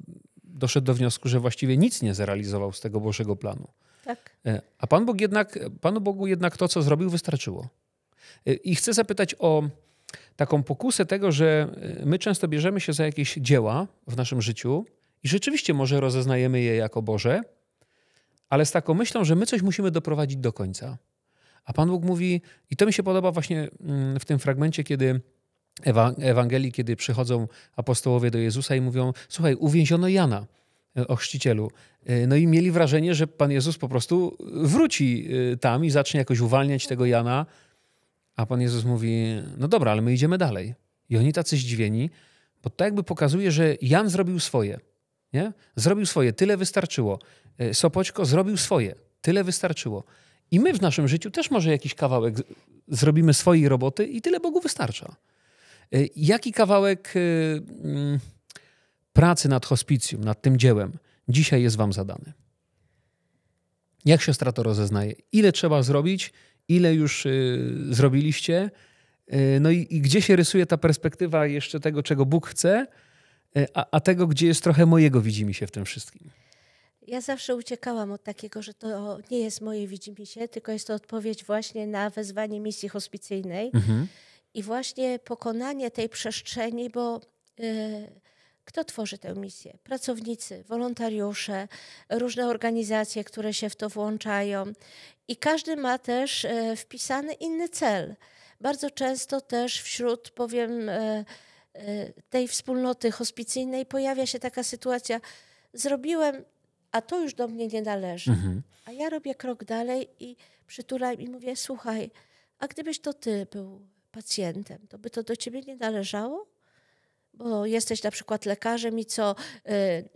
doszedł do wniosku, że właściwie nic nie zrealizował z tego Bożego planu. Tak. E, a Pan Bóg jednak, Panu Bogu jednak to, co zrobił, wystarczyło. E, I chcę zapytać o taką pokusę tego, że e, my często bierzemy się za jakieś dzieła w naszym życiu i rzeczywiście może rozeznajemy je jako Boże, ale z taką myślą, że my coś musimy doprowadzić do końca. A Pan Bóg mówi, i to mi się podoba właśnie mm, w tym fragmencie, kiedy Ewangelii, kiedy przychodzą apostołowie do Jezusa i mówią: Słuchaj, uwięziono Jana e, o chrzcicielu. E, no i mieli wrażenie, że Pan Jezus po prostu wróci e, tam i zacznie jakoś uwalniać tego Jana. A Pan Jezus mówi: No dobra, ale my idziemy dalej. I oni tacy zdziwieni, bo to jakby pokazuje, że Jan zrobił swoje. Nie? Zrobił swoje, tyle wystarczyło. Sopoćko zrobił swoje, tyle wystarczyło. I my w naszym życiu też może jakiś kawałek zrobimy swojej roboty i tyle Bogu wystarcza. E, jaki kawałek e, mm, pracy nad hospicjum, nad tym dziełem dzisiaj jest wam zadany? Jak siostra to rozeznaje? Ile trzeba zrobić? Ile już e, zrobiliście? No i, i, gdzie się rysuje ta perspektywa jeszcze tego, czego Bóg chce, a, a tego, gdzie jest trochę mojego widzi się w tym wszystkim? Ja zawsze uciekałam od takiego, że to nie jest moje widzi się, tylko jest to odpowiedź właśnie na wezwanie misji hospicyjnej. Mhm. I właśnie pokonanie tej przestrzeni, bo y, kto tworzy tę misję? Pracownicy, wolontariusze, różne organizacje, które się w to włączają. I każdy ma też y, wpisany inny cel. Bardzo często też wśród, powiem, y, tej wspólnoty hospicyjnej pojawia się taka sytuacja, zrobiłem, a to już do mnie nie należy. Mhm. A ja robię krok dalej i przytulam i mówię, słuchaj, a gdybyś to ty był pacjentem, to by to do ciebie nie należało? Bo jesteś na przykład lekarzem i co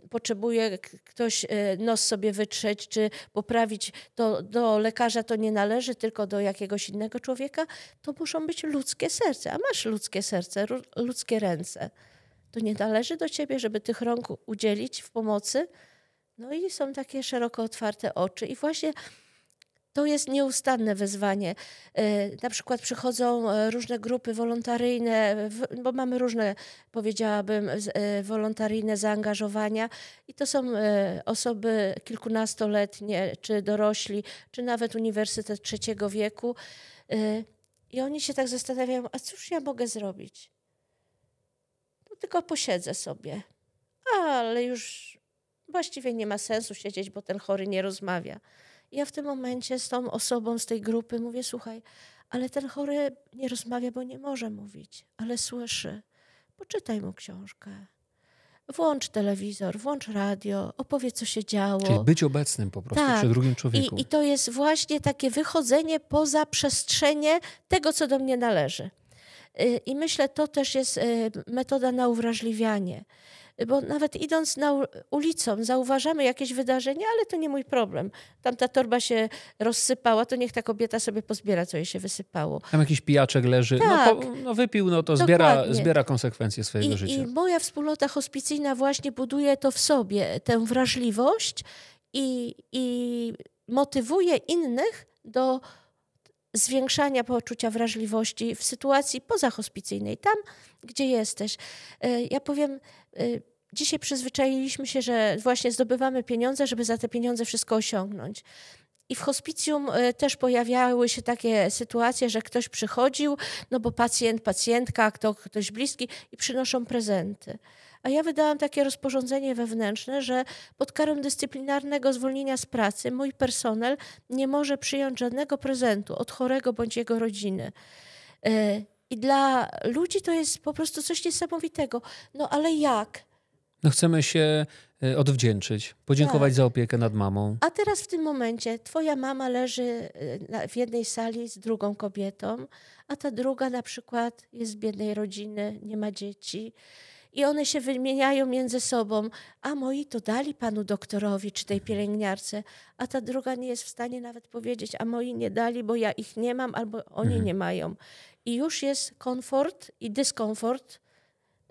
y, potrzebuje ktoś y, nos sobie wytrzeć czy poprawić, to do lekarza to nie należy, tylko do jakiegoś innego człowieka. To muszą być ludzkie serce, a masz ludzkie serce, ludzkie ręce. To nie należy do ciebie, żeby tych rąk udzielić w pomocy. No i są takie szeroko otwarte oczy. I właśnie to jest nieustanne wyzwanie. E, na przykład przychodzą e, różne grupy wolontaryjne, e, bo mamy różne, powiedziałabym, wolontaryjne zaangażowania i to są osoby kilkunastoletnie, czy dorośli, czy nawet Uniwersytet Trzeciego Wieku. I oni się tak zastanawiają, a cóż ja mogę zrobić? No, tylko posiedzę sobie. Ale już właściwie nie ma sensu siedzieć, bo ten chory nie rozmawia ja w tym momencie z tą osobą z tej grupy mówię, słuchaj, ale ten chory nie rozmawia, bo nie może mówić, ale słyszy. Poczytaj mu książkę. Włącz telewizor, włącz radio, opowiedz, co się działo. Czyli być obecnym po prostu tak. przy drugim człowieku. I, I to jest właśnie takie wychodzenie poza przestrzenie tego, co do mnie należy. Y, I myślę, to też jest y, metoda na uwrażliwianie bo nawet idąc na ulicą zauważamy jakieś wydarzenie, ale to nie mój problem. Tam ta torba się rozsypała, to niech ta kobieta sobie pozbiera, co jej się wysypało. Tam jakiś pijaczek leży, no tak, no, po, no wypił, no to zbiera, zbiera konsekwencje swojego I, życia. I moja wspólnota hospicyjna właśnie buduje to w sobie, tę wrażliwość i, i motywuje innych do zwiększania poczucia wrażliwości w sytuacji pozahospicyjnej, tam, gdzie jesteś. E, ja powiem, Y, dzisiaj przyzwyczailiśmy się, że właśnie zdobywamy pieniądze, żeby za te pieniądze wszystko osiągnąć. I w hospicjum y, też pojawiały się takie sytuacje, że ktoś przychodził, no bo pacjent, pacjentka, kto, ktoś bliski i przynoszą prezenty. A ja wydałam takie rozporządzenie wewnętrzne, że pod karą dyscyplinarnego zwolnienia z pracy mój personel nie może przyjąć żadnego prezentu od chorego bądź jego rodziny. Y, i dla ludzi to jest po prostu coś niesamowitego. No ale jak? No chcemy się e, odwdzięczyć, podziękować tak. za opiekę nad mamą. A teraz w tym momencie twoja mama leży e, w jednej sali z drugą kobietą, a ta druga na przykład jest z biednej rodziny, nie ma dzieci i one się wymieniają między sobą. A moi to dali panu doktorowi czy tej pielęgniarce, a ta druga nie jest w stanie nawet powiedzieć, a moi nie dali, bo ja ich nie mam albo oni mhm. nie mają. I już jest komfort i dyskomfort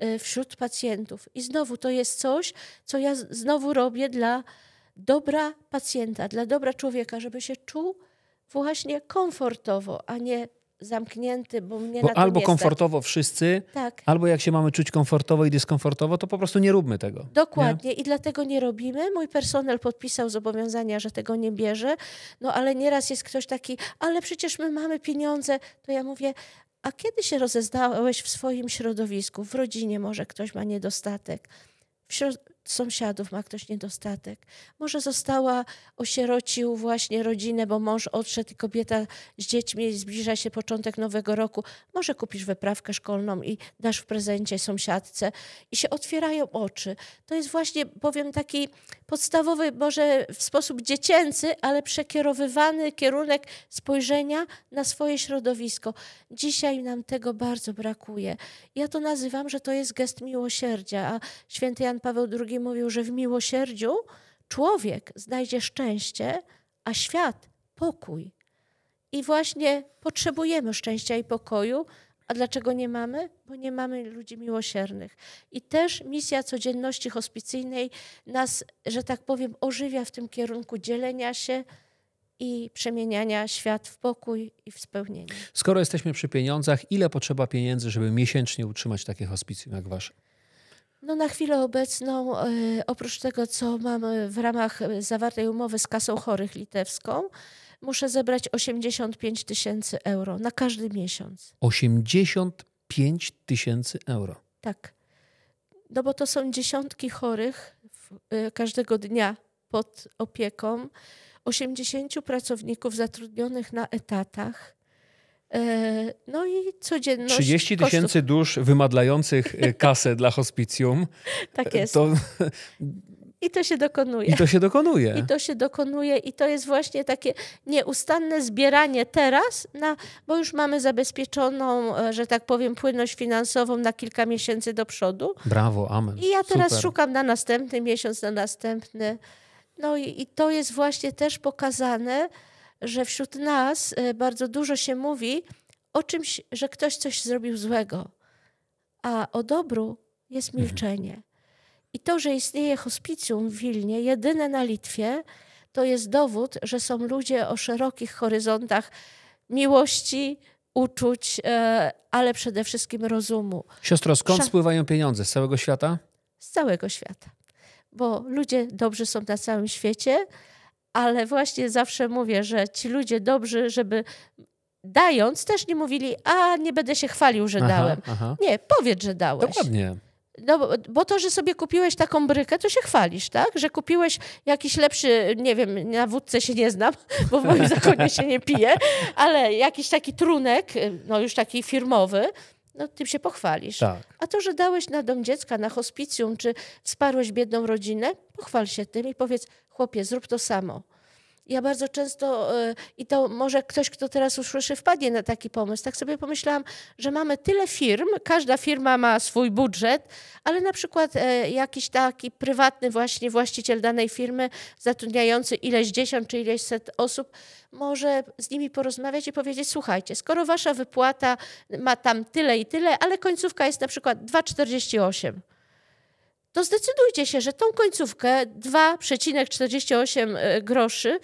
y, wśród pacjentów. I znowu to jest coś, co ja znowu robię dla dobra pacjenta, dla dobra człowieka, żeby się czuł właśnie komfortowo, a nie zamknięty, bo mnie bo na Albo komfortowo stać. wszyscy, tak. albo jak się mamy czuć komfortowo i dyskomfortowo, to po prostu nie róbmy tego. Dokładnie nie? i dlatego nie robimy. Mój personel podpisał zobowiązania, że tego nie bierze, no ale nieraz jest ktoś taki, ale przecież my mamy pieniądze. To ja mówię, a kiedy się rozeznałeś w swoim środowisku, w rodzinie może ktoś ma niedostatek? sąsiadów ma ktoś niedostatek. Może została, osierocił właśnie rodzinę, bo mąż odszedł i kobieta z dziećmi, zbliża się początek nowego roku. Może kupisz wyprawkę szkolną i dasz w prezencie sąsiadce. I się otwierają oczy. To jest właśnie, powiem, taki podstawowy, może w sposób dziecięcy, ale przekierowywany kierunek spojrzenia na swoje środowisko. Dzisiaj nam tego bardzo brakuje. Ja to nazywam, że to jest gest miłosierdzia, a święty Jan Paweł II mówił, że w miłosierdziu człowiek znajdzie szczęście, a świat pokój. I właśnie potrzebujemy szczęścia i pokoju, a dlaczego nie mamy? Bo nie mamy ludzi miłosiernych. I też misja codzienności hospicyjnej nas, że tak powiem, ożywia w tym kierunku dzielenia się i przemieniania świat w pokój i w spełnienie. Skoro jesteśmy przy pieniądzach, ile potrzeba pieniędzy, żeby miesięcznie utrzymać takie hospicjum jak wasze? No na chwilę obecną, e, oprócz tego, co mam e, w ramach e, zawartej umowy z kasą chorych litewską, muszę zebrać 85 tysięcy euro na każdy miesiąc. 85 tysięcy euro. Tak. No bo to są dziesiątki chorych każdego dnia pod opieką, 80 pracowników zatrudnionych na etatach. E, no i codzienność. 30 tysięcy dusz wymadlających e, kasę dla hospicjum. <laughs> Tak e, jest. To... I to się dokonuje. I to się dokonuje. I to się dokonuje. I to jest właśnie takie nieustanne zbieranie teraz, na, bo już mamy zabezpieczoną, że tak powiem, płynność finansową na kilka miesięcy do przodu. Brawo, amen. I ja teraz Super. szukam na następny miesiąc, na następny. No i, i to jest właśnie też pokazane że wśród nas e, bardzo dużo się mówi o czymś, że ktoś coś zrobił złego, a o dobru jest mhm. milczenie. I to, że istnieje hospicjum w Wilnie, jedyne na Litwie, to jest dowód, że są ludzie o szerokich horyzontach miłości, uczuć, e, ale przede wszystkim rozumu. Siostro, skąd Sza... spływają pieniądze? Z całego świata? Z całego świata. Bo ludzie dobrzy są na całym świecie ale właśnie zawsze mówię, że ci ludzie dobrzy, żeby dając, też nie mówili, a nie będę się chwalił, że aha, dałem. Aha. Nie, powiedz, że dałeś. Dokładnie. No, bo to, że sobie kupiłeś taką brykę, to się chwalisz, tak? Że kupiłeś jakiś lepszy, nie wiem, na wódce się nie znam, <laughs> bo w moim zakonie się nie pije, ale jakiś taki trunek, no już taki firmowy, no tym się pochwalisz. Tak. A to, że dałeś na dom dziecka, na hospicjum, czy wsparłeś biedną rodzinę, pochwal się tym i powiedz, chłopie, zrób to samo. Ja bardzo często, e, i to może ktoś, kto teraz usłyszy, wpadnie na taki pomysł. Tak sobie pomyślałam, że mamy tyle firm, każda firma ma swój budżet, ale na przykład e, jakiś taki prywatny właśnie właściciel danej firmy, zatrudniający ileś dziesiąt czy ileś set osób, może z nimi porozmawiać i powiedzieć: Słuchajcie, skoro wasza wypłata ma tam tyle i tyle, ale końcówka jest na przykład 2,48 to zdecydujcie się, że tą końcówkę 2,48 e, groszy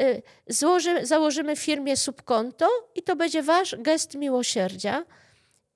e, złoży, założymy firmie subkonto i to będzie wasz gest miłosierdzia.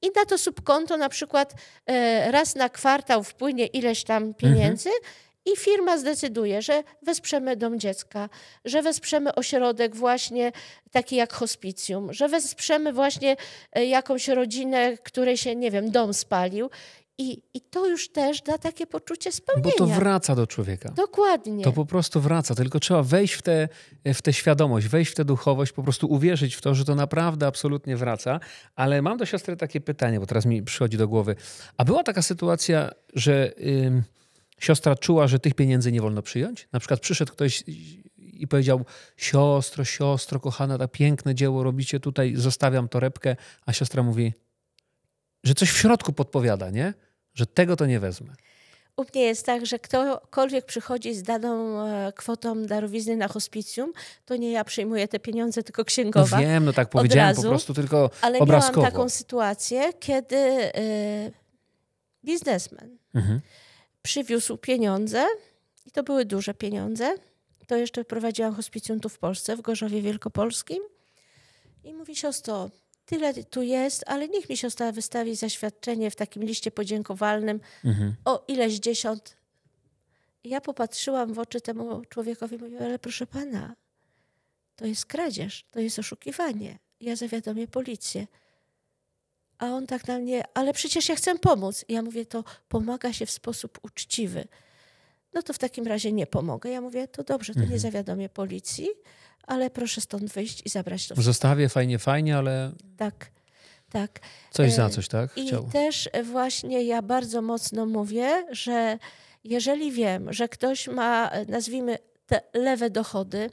I na to subkonto na przykład e, raz na kwartał wpłynie ileś tam mhm. pieniędzy. Mhm. I firma zdecyduje, że wesprzemy dom dziecka, że wesprzemy ośrodek właśnie taki jak hospicjum, że wesprzemy właśnie jakąś rodzinę, której się, nie wiem, dom spalił. I, I to już też da takie poczucie spełnienia. Bo to wraca do człowieka. Dokładnie. To po prostu wraca, tylko trzeba wejść w tę w te świadomość, wejść w tę duchowość, po prostu uwierzyć w to, że to naprawdę absolutnie wraca. Ale mam do siostry takie pytanie, bo teraz mi przychodzi do głowy. A była taka sytuacja, że yy, siostra czuła, że tych pieniędzy nie wolno przyjąć? Na przykład przyszedł ktoś i powiedział: Siostro, siostro, kochana, tak piękne dzieło robicie, tutaj zostawiam torebkę, a siostra mówi, że coś w środku podpowiada, nie? że tego to nie wezmę. U mnie jest tak, że ktokolwiek przychodzi z daną e, kwotą darowizny na hospicjum, to nie ja przyjmuję te pieniądze, tylko księgowa. No wiem, no tak powiedziałem razu, po prostu tylko Ale obrazkowo. miałam taką sytuację, kiedy yy, biznesmen mhm. przywiózł pieniądze i to były duże pieniądze. To jeszcze prowadziłam hospicjum tu w Polsce, w Gorzowie Wielkopolskim. I mówi, siostro, tyle tu jest, ale niech mi siostra wystawi zaświadczenie w takim liście podziękowalnym mhm. o ileś dziesiąt. Ja popatrzyłam w oczy temu człowiekowi i mówię, ale proszę pana, to jest kradzież, to jest oszukiwanie. Ja zawiadomię policję. A on tak na mnie, ale przecież ja chcę pomóc. ja mówię, to pomaga się w sposób uczciwy. No to w takim razie nie pomogę. Ja mówię, to dobrze, to mhm. nie zawiadomię policji ale proszę stąd wyjść i zabrać to. Zostawię, fajnie, fajnie, ale... Tak, tak. Coś za e, coś, tak? Chciał. I też e, właśnie ja bardzo mocno mówię, że jeżeli wiem, że ktoś ma, e, nazwijmy, te lewe dochody,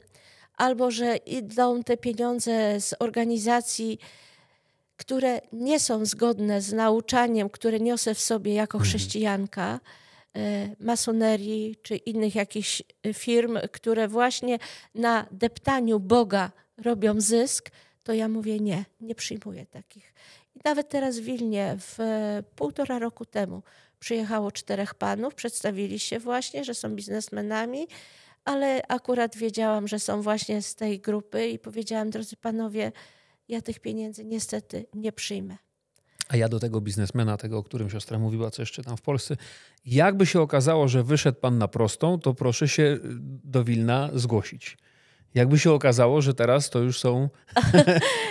albo że idą te pieniądze z organizacji, które nie są zgodne z nauczaniem, które niosę w sobie jako mhm. chrześcijanka, Y, masonerii czy innych jakichś y, firm, które właśnie na deptaniu Boga robią zysk, to ja mówię nie, nie przyjmuję takich. I nawet teraz w Wilnie, w e, półtora roku temu, przyjechało czterech panów, przedstawili się właśnie, że są biznesmenami, ale akurat wiedziałam, że są właśnie z tej grupy i powiedziałam, drodzy panowie, ja tych pieniędzy niestety nie przyjmę a ja do tego biznesmena, tego, o którym siostra mówiła, co jeszcze tam w Polsce, jakby się okazało, że wyszedł pan na prostą, to proszę się y, do Wilna zgłosić. Jakby się okazało, że teraz to już są <laughs>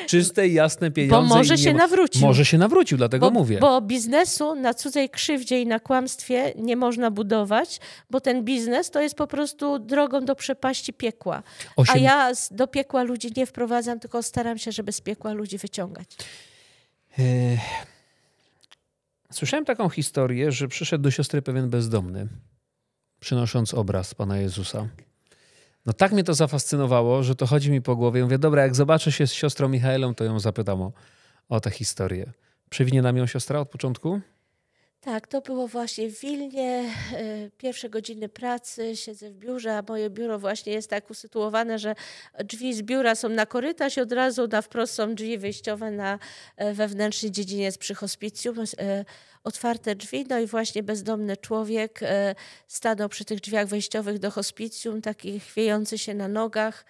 czyste, jasne pieniądze. Bo może się ma... nawrócił. Może się nawrócił, dlatego bo, mówię. Bo biznesu na cudzej krzywdzie i na kłamstwie nie można budować, bo ten biznes to jest po prostu drogą do przepaści piekła. Osiem... A ja do piekła ludzi nie wprowadzam, tylko staram się, żeby z piekła ludzi wyciągać. Yy, słyszałem taką historię, że przyszedł do siostry pewien bezdomny, przynosząc obraz Pana Jezusa. No tak mnie to zafascynowało, że to chodzi mi po głowie. Mówię, dobra, jak zobaczę się z siostrą Michaelą, to ją zapytam o, o tę historię. Przewinie nam ją siostra od początku? Tak, to było właśnie w Wilnie. E, pierwsze godziny pracy, siedzę w biurze, a moje biuro właśnie jest tak usytuowane, że drzwi z biura są na korytarz i od razu na wprost są drzwi wyjściowe na e, wewnętrzny dziedziniec przy hospicjum. E, otwarte drzwi, no i właśnie bezdomny człowiek stanął przy tych drzwiach wejściowych do hospicjum, taki chwiejący się na nogach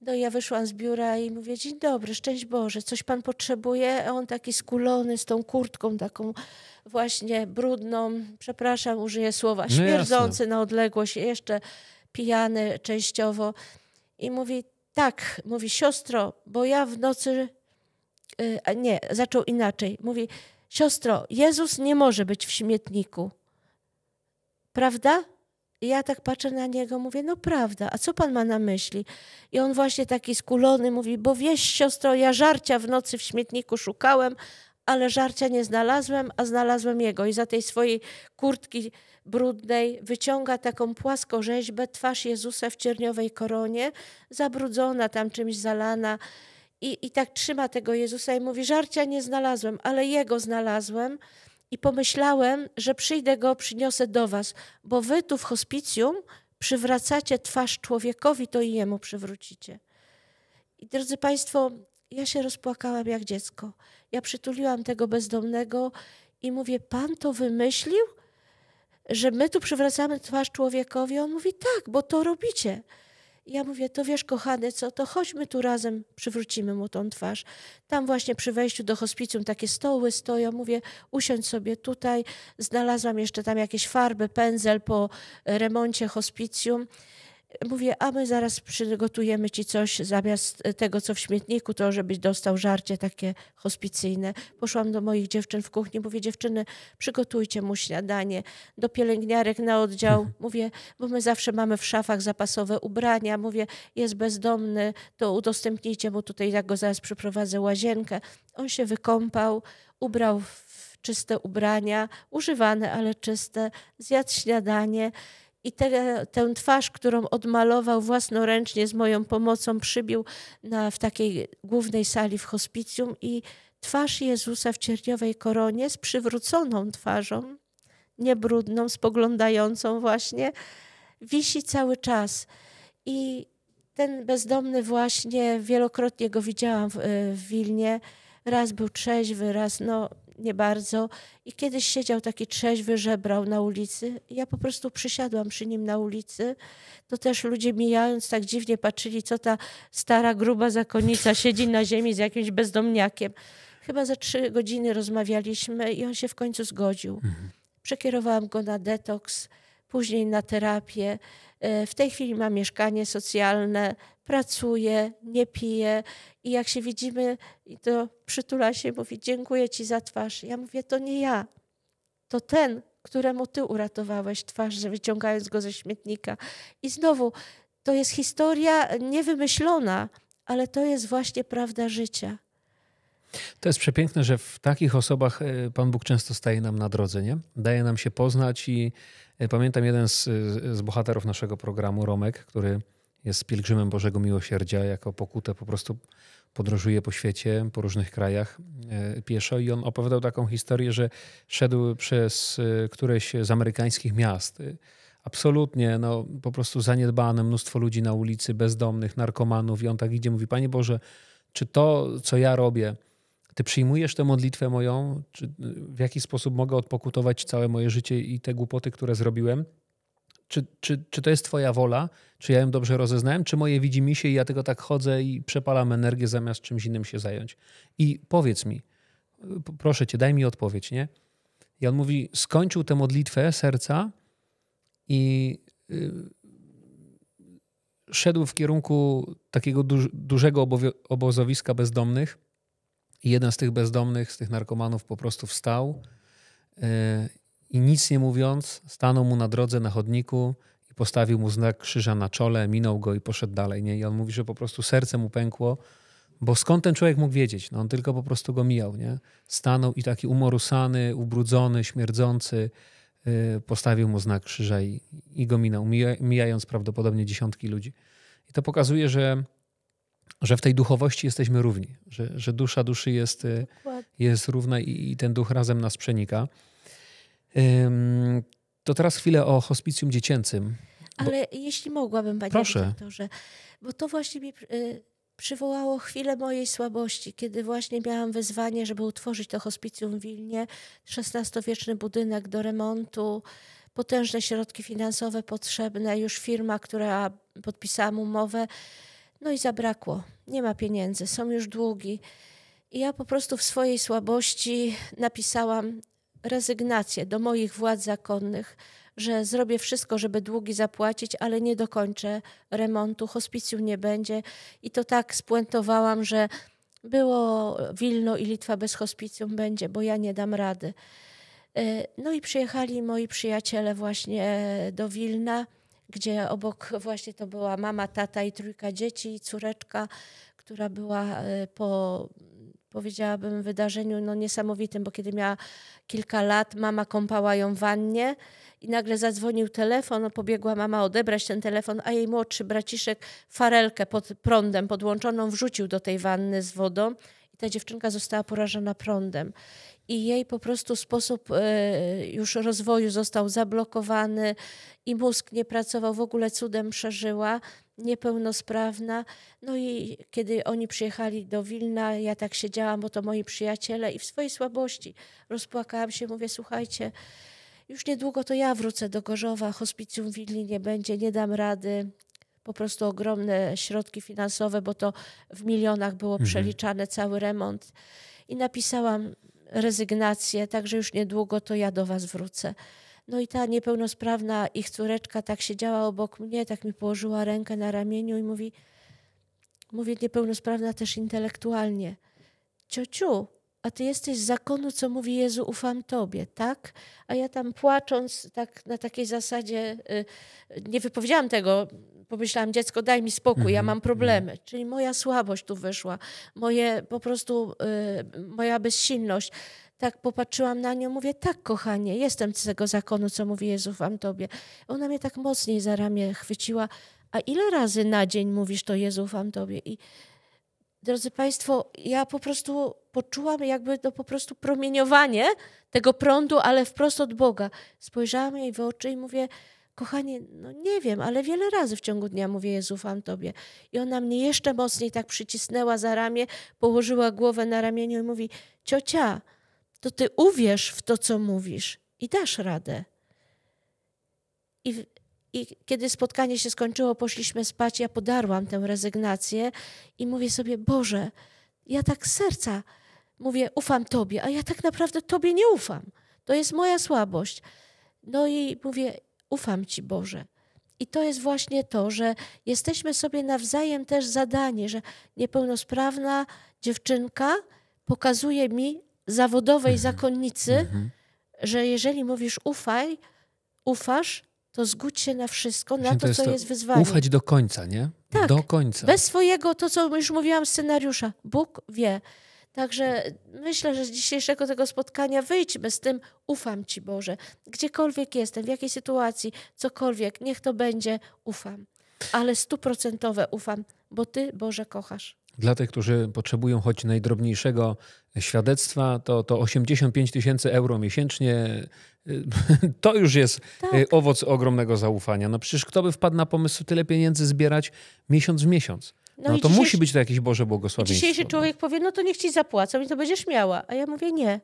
no ja wyszłam z biura i mówię, dzień dobry, szczęść Boże, coś pan potrzebuje? A on taki skulony z tą kurtką taką właśnie brudną, przepraszam, użyję słowa, no śmierdzący no na odległość, jeszcze pijany częściowo. I mówi, tak, mówi, siostro, bo ja w nocy, y, nie, zaczął inaczej, mówi, siostro, Jezus nie może być w śmietniku, prawda? I ja tak patrzę na niego, mówię, no prawda, a co pan ma na myśli? I on właśnie taki skulony mówi, bo wieś siostro, ja żarcia w nocy w śmietniku szukałem, ale żarcia nie znalazłem, a znalazłem jego. I za tej swojej kurtki brudnej wyciąga taką płasko rzeźbę, twarz Jezusa w cierniowej koronie, zabrudzona, tam czymś zalana. I, I tak trzyma tego Jezusa i mówi, żarcia nie znalazłem, ale jego znalazłem i pomyślałem, że przyjdę go, przyniosę do was, bo wy tu w hospicjum przywracacie twarz człowiekowi, to i jemu przywrócicie. I drodzy Państwo, ja się rozpłakałam jak dziecko. Ja przytuliłam tego bezdomnego i mówię, Pan to wymyślił, że my tu przywracamy twarz człowiekowi? On mówi, tak, bo to robicie ja mówię, to wiesz, kochany, co, to chodźmy tu razem, przywrócimy mu tą twarz. Tam właśnie przy wejściu do hospicjum takie stoły stoją. Mówię, usiądź sobie tutaj. Znalazłam jeszcze tam jakieś farby, pędzel po remoncie hospicjum. Mówię, a my zaraz przygotujemy ci coś zamiast e, tego, co w śmietniku, to żebyś dostał żarcie takie hospicyjne. Poszłam do moich dziewczyn w kuchni, mówię, dziewczyny, przygotujcie mu śniadanie. Do pielęgniarek na oddział, <laughs> mówię, bo my zawsze mamy w szafach zapasowe ubrania. Mówię, jest bezdomny, to udostępnijcie mu tutaj, jak go zaraz przyprowadzę łazienkę. On się wykąpał, ubrał w czyste ubrania, używane, ale czyste, zjadł śniadanie i te, tę twarz, którą odmalował własnoręcznie z moją pomocą, przybił na, w takiej głównej sali w hospicjum i twarz Jezusa w cierniowej koronie z przywróconą twarzą, niebrudną, spoglądającą właśnie, wisi cały czas. I ten bezdomny właśnie, wielokrotnie go widziałam w, w Wilnie, raz był trzeźwy, raz no nie bardzo. I kiedyś siedział taki trzeźwy, żebrał na ulicy. Ja po prostu przysiadłam przy nim na ulicy. To też ludzie mijając tak dziwnie patrzyli, co ta stara, gruba zakonnica siedzi na ziemi z jakimś bezdomniakiem. Chyba za trzy godziny rozmawialiśmy i on się w końcu zgodził. Mhm. Przekierowałam go na detoks, później na terapię. E, w tej chwili ma mieszkanie socjalne, pracuje, nie pije i jak się widzimy, to przytula się i mówi: Dziękuję ci za twarz. Ja mówię: To nie ja, to ten, któremu ty uratowałeś twarz, wyciągając go ze śmietnika. I znowu, to jest historia niewymyślona, ale to jest właśnie prawda życia. To jest przepiękne, że w takich osobach e, Pan Bóg często staje nam na drodze, nie? Daje nam się poznać i E, pamiętam jeden z, z bohaterów naszego programu, Romek, który jest pielgrzymem Bożego Miłosierdzia, jako pokutę po prostu podróżuje po świecie, po różnych krajach e, pieszo i on opowiadał taką historię, że szedł przez e, któreś z amerykańskich miast. Absolutnie, no, po prostu zaniedbane, mnóstwo ludzi na ulicy, bezdomnych, narkomanów i on tak idzie, mówi, Panie Boże, czy to, co ja robię, ty przyjmujesz tę modlitwę moją? Czy y, w jaki sposób mogę odpokutować całe moje życie i te głupoty, które zrobiłem? Czy, czy, czy to jest Twoja wola? Czy ja ją dobrze rozeznałem? Czy moje widzi mi się i ja tylko tak chodzę i przepalam energię zamiast czymś innym się zająć? I powiedz mi, y, proszę cię, daj mi odpowiedź, nie? I on mówi, skończył tę modlitwę serca i y, szedł w kierunku takiego dużego obozowiska bezdomnych i jeden z tych bezdomnych, z tych narkomanów po prostu wstał e, i nic nie mówiąc, stanął mu na drodze na chodniku i postawił mu znak krzyża na czole, minął go i poszedł dalej. Nie? I on mówi, że po prostu serce mu pękło, bo skąd ten człowiek mógł wiedzieć? No on tylko po prostu go mijał. Nie? Stanął i taki umorusany, ubrudzony, śmierdzący e, postawił mu znak krzyża i, i go minął, mijając prawdopodobnie dziesiątki ludzi. I to pokazuje, że że w tej duchowości jesteśmy równi, że, że dusza duszy jest, y, jest równa i, i, ten duch razem nas przenika. Ym, to teraz chwilę o hospicjum dziecięcym. Ale bo... jeśli mogłabym, panie Proszę. bo to właśnie mi y, przywołało chwilę mojej słabości, kiedy właśnie miałam wezwanie, żeby utworzyć to hospicjum w Wilnie, XVI-wieczny budynek do remontu, potężne środki finansowe potrzebne, już firma, która podpisała umowę, no i zabrakło. Nie ma pieniędzy, są już długi. I ja po prostu w swojej słabości napisałam rezygnację do moich władz zakonnych, że zrobię wszystko, żeby długi zapłacić, ale nie dokończę remontu, hospicjum nie będzie. I to tak spuentowałam, że było Wilno i Litwa bez hospicjum będzie, bo ja nie dam rady. Y, no i przyjechali moi przyjaciele właśnie do Wilna gdzie obok właśnie to była mama, tata i trójka dzieci i córeczka, która była e, po powiedziałabym wydarzeniu no niesamowitym, bo kiedy miała kilka lat, mama kąpała ją w wannie i nagle zadzwonił telefon, no pobiegła mama odebrać ten telefon, a jej młodszy braciszek farelkę pod prądem podłączoną wrzucił do tej wanny z wodą i ta dziewczynka została porażona prądem. I jej po prostu sposób e, już rozwoju został zablokowany i mózg nie pracował, w ogóle cudem przeżyła, niepełnosprawna. No i kiedy oni przyjechali do Wilna, ja tak siedziałam, bo to moi przyjaciele i w swojej słabości rozpłakałam się, mówię, słuchajcie, już niedługo to ja wrócę do Gorzowa, hospicjum Willi nie będzie, nie dam rady, po prostu ogromne środki finansowe, bo to w milionach było mhm. przeliczane cały remont. I napisałam rezygnację, także już niedługo to ja do was wrócę. No i ta niepełnosprawna ich córeczka tak siedziała obok mnie, tak mi położyła rękę na ramieniu i mówi, mówi niepełnosprawna też intelektualnie, ciociu, a ty jesteś z zakonu, co mówi Jezu, ufam Tobie, tak? A ja tam płacząc, tak na takiej zasadzie, y, nie wypowiedziałam tego pomyślałam, dziecko, daj mi spokój, ja mhm, mam mhm. problemy. Czyli moja słabość tu wyszła, moje po prostu, y, moja bezsilność. Tak popatrzyłam na nią, mówię, tak kochanie, jestem z tego zakonu, co mówi Jezus wam tobie. Ona mnie tak mocniej za ramię chwyciła, a ile razy na dzień mówisz to Jezus wam tobie? I drodzy Państwo, ja po prostu poczułam jakby to po prostu promieniowanie tego prądu, ale wprost od Boga. Spojrzałam jej w oczy i mówię, kochanie, no nie wiem, ale wiele razy w ciągu dnia mówię, Jezu, ufam Tobie. I ona mnie jeszcze mocniej tak przycisnęła za ramię, położyła głowę na ramieniu i mówi, ciocia, to Ty uwierz w to, co mówisz i dasz radę. I, I kiedy spotkanie się skończyło, poszliśmy spać, ja podarłam tę rezygnację i mówię sobie, Boże, ja tak serca mówię, ufam Tobie, a ja tak naprawdę Tobie nie ufam. To jest moja słabość. No i mówię, Ufam Ci, Boże. I to jest właśnie to, że jesteśmy sobie nawzajem też zadani, że niepełnosprawna dziewczynka pokazuje mi zawodowej mhm. zakonnicy, mhm. że jeżeli mówisz ufaj, ufasz, to zgódź się na wszystko, na to, to jest co to jest wyzwanie. Ufać do końca, nie? Tak, do końca. Bez swojego, to co już mówiłam, scenariusza. Bóg wie. Także myślę, że z dzisiejszego tego spotkania wyjdźmy z tym, ufam Ci Boże. Gdziekolwiek jestem, w jakiej sytuacji, cokolwiek, niech to będzie, ufam. Ale stuprocentowe ufam, bo Ty Boże kochasz. Dla tych, którzy potrzebują choć najdrobniejszego świadectwa, to, to 85 tysięcy euro miesięcznie y, <laughs> to już jest y, tak. owoc ogromnego zaufania. No przecież kto by wpadł na pomysł tyle pieniędzy zbierać miesiąc w miesiąc? No, no to musi być to jakieś Boże błogosławieństwo. Dzisiejszy no. człowiek no. powie, no to niech ci zapłacą i to będziesz miała. A ja mówię nie,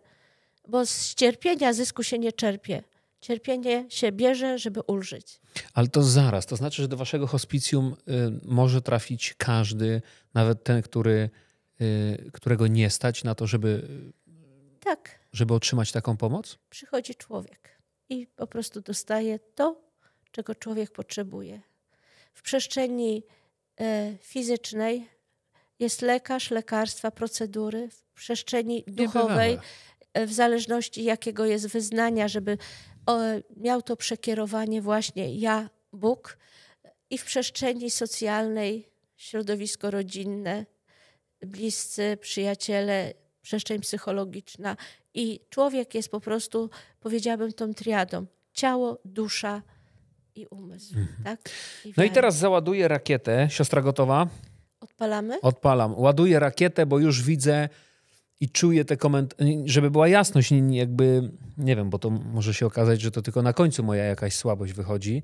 bo z cierpienia zysku się nie czerpie. Cierpienie się bierze, żeby ulżyć. Ale to zaraz, to znaczy, że do waszego hospicjum y, może trafić każdy, nawet ten, który, y, którego nie stać na to, żeby, y, tak. żeby otrzymać taką pomoc? Przychodzi człowiek i po prostu dostaje to, czego człowiek potrzebuje. W przestrzeni E, fizycznej jest lekarz, lekarstwa, procedury, w przestrzeni duchowej, e, w zależności jakiego jest wyznania, żeby miał to przekierowanie właśnie ja, Bóg, i w przestrzeni socjalnej, środowisko rodzinne, bliscy, przyjaciele, przestrzeń psychologiczna. I człowiek jest po prostu, powiedziałabym, tą triadą: ciało, dusza, i umysł. Mhm. Tak? I no i teraz załaduję rakietę. Siostra gotowa? Odpalamy? Odpalam. Ładuję rakietę, bo już widzę i czuję te komentarze, żeby była jasność, jakby, nie wiem, bo to może się okazać, że to tylko na końcu moja jakaś słabość wychodzi,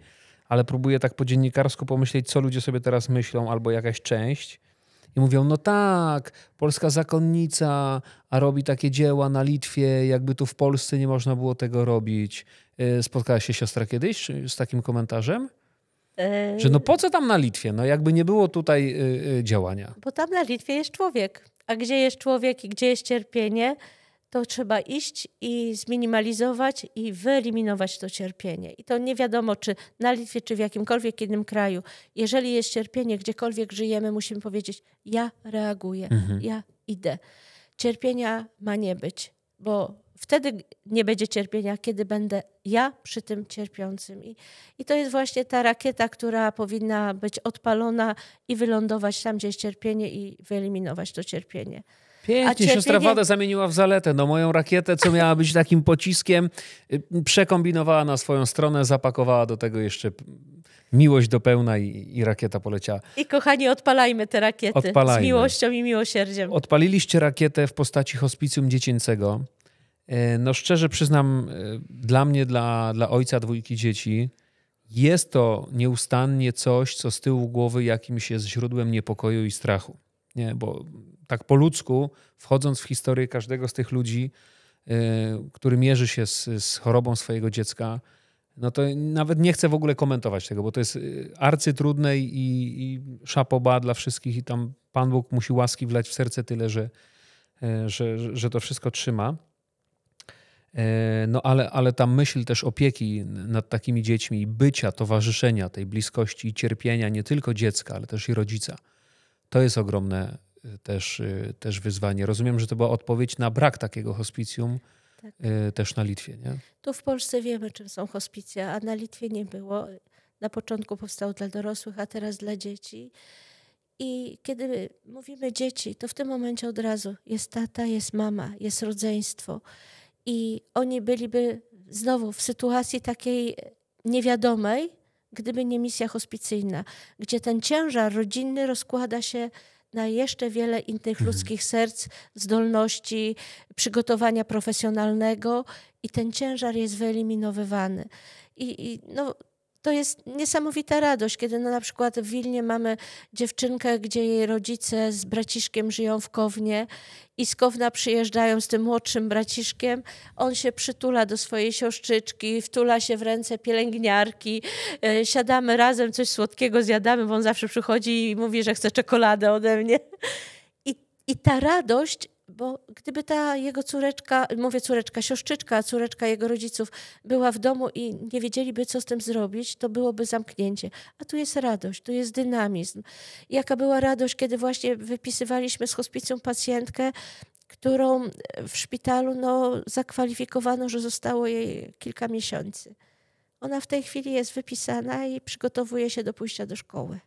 ale próbuję tak po dziennikarsku pomyśleć, co ludzie sobie teraz myślą, albo jakaś część. I mówią, no tak, polska zakonnica, a robi takie dzieła na Litwie, jakby tu w Polsce nie można było tego robić. E, spotkała się siostra kiedyś z takim komentarzem? E, że no po co tam na Litwie? No jakby nie było tutaj e, działania. Bo tam na Litwie jest człowiek. A gdzie jest człowiek i gdzie jest cierpienie, to trzeba iść i zminimalizować i wyeliminować to cierpienie. I to nie wiadomo, czy na Litwie, czy w jakimkolwiek innym kraju. Jeżeli jest cierpienie, gdziekolwiek żyjemy, musimy powiedzieć: Ja reaguję, mhm. ja idę. Cierpienia ma nie być, bo wtedy nie będzie cierpienia, kiedy będę ja przy tym cierpiącym. I, I to jest właśnie ta rakieta, która powinna być odpalona i wylądować tam, gdzie jest cierpienie i wyeliminować to cierpienie. Pięknie, cierpienie... siostra Wada zamieniła w zaletę. No moją rakietę, co miała być takim pociskiem, y, przekombinowała na swoją stronę, zapakowała do tego jeszcze miłość do pełna i, i, rakieta poleciała. I kochani, odpalajmy te rakiety odpalajmy. z miłością i miłosierdziem. Odpaliliście rakietę w postaci hospicjum dziecięcego. E, no szczerze przyznam, e, dla mnie, dla, dla ojca dwójki dzieci, jest to nieustannie coś, co z tyłu głowy jakimś jest źródłem niepokoju i strachu. Nie, bo tak po ludzku, wchodząc w historię każdego z tych ludzi, yy, który mierzy się z, z, chorobą swojego dziecka, no to nawet nie chcę w ogóle komentować tego, bo to jest arcytrudne i, i szapoba dla wszystkich i tam Pan Bóg musi łaski wlać w serce tyle, że, yy, że, że to wszystko trzyma. E, no ale, ale ta myśl też opieki nad takimi dziećmi, bycia, towarzyszenia, tej bliskości i cierpienia nie tylko dziecka, ale też i rodzica, to jest ogromne e, też, e, też wyzwanie. Rozumiem, że to była odpowiedź na brak takiego hospicjum tak. też na Litwie. Nie? Tu w Polsce wiemy, czym są hospicja, a na Litwie nie było. Na początku powstało dla dorosłych, a teraz dla dzieci. I kiedy mówimy dzieci, to w tym momencie od razu jest tata, jest mama, jest rodzeństwo i oni byliby znowu w sytuacji takiej niewiadomej, gdyby nie misja hospicyjna, gdzie ten ciężar rodzinny rozkłada się na jeszcze wiele innych mhm. ludzkich serc, zdolności, przygotowania profesjonalnego i ten ciężar jest wyeliminowywany. I, i no, to jest niesamowita radość, kiedy no na przykład w Wilnie mamy dziewczynkę, gdzie jej rodzice z braciszkiem żyją w Kownie i z Kowna przyjeżdżają z tym młodszym braciszkiem. On się przytula do swojej siostrzyczki, wtula się w ręce pielęgniarki, e, siadamy razem, coś słodkiego zjadamy, bo on zawsze przychodzi i mówi, że chce czekoladę ode mnie. I, i ta radość bo gdyby ta jego córeczka, mówię córeczka, siostrzyczka, córeczka jego rodziców była w domu i nie wiedzieliby, co z tym zrobić, to byłoby zamknięcie. A tu jest radość, tu jest dynamizm. Jaka była radość, kiedy właśnie wypisywaliśmy z hospicjum pacjentkę, którą w szpitalu no, zakwalifikowano, że zostało jej kilka miesięcy. Ona w tej chwili jest wypisana i przygotowuje się do pójścia do szkoły.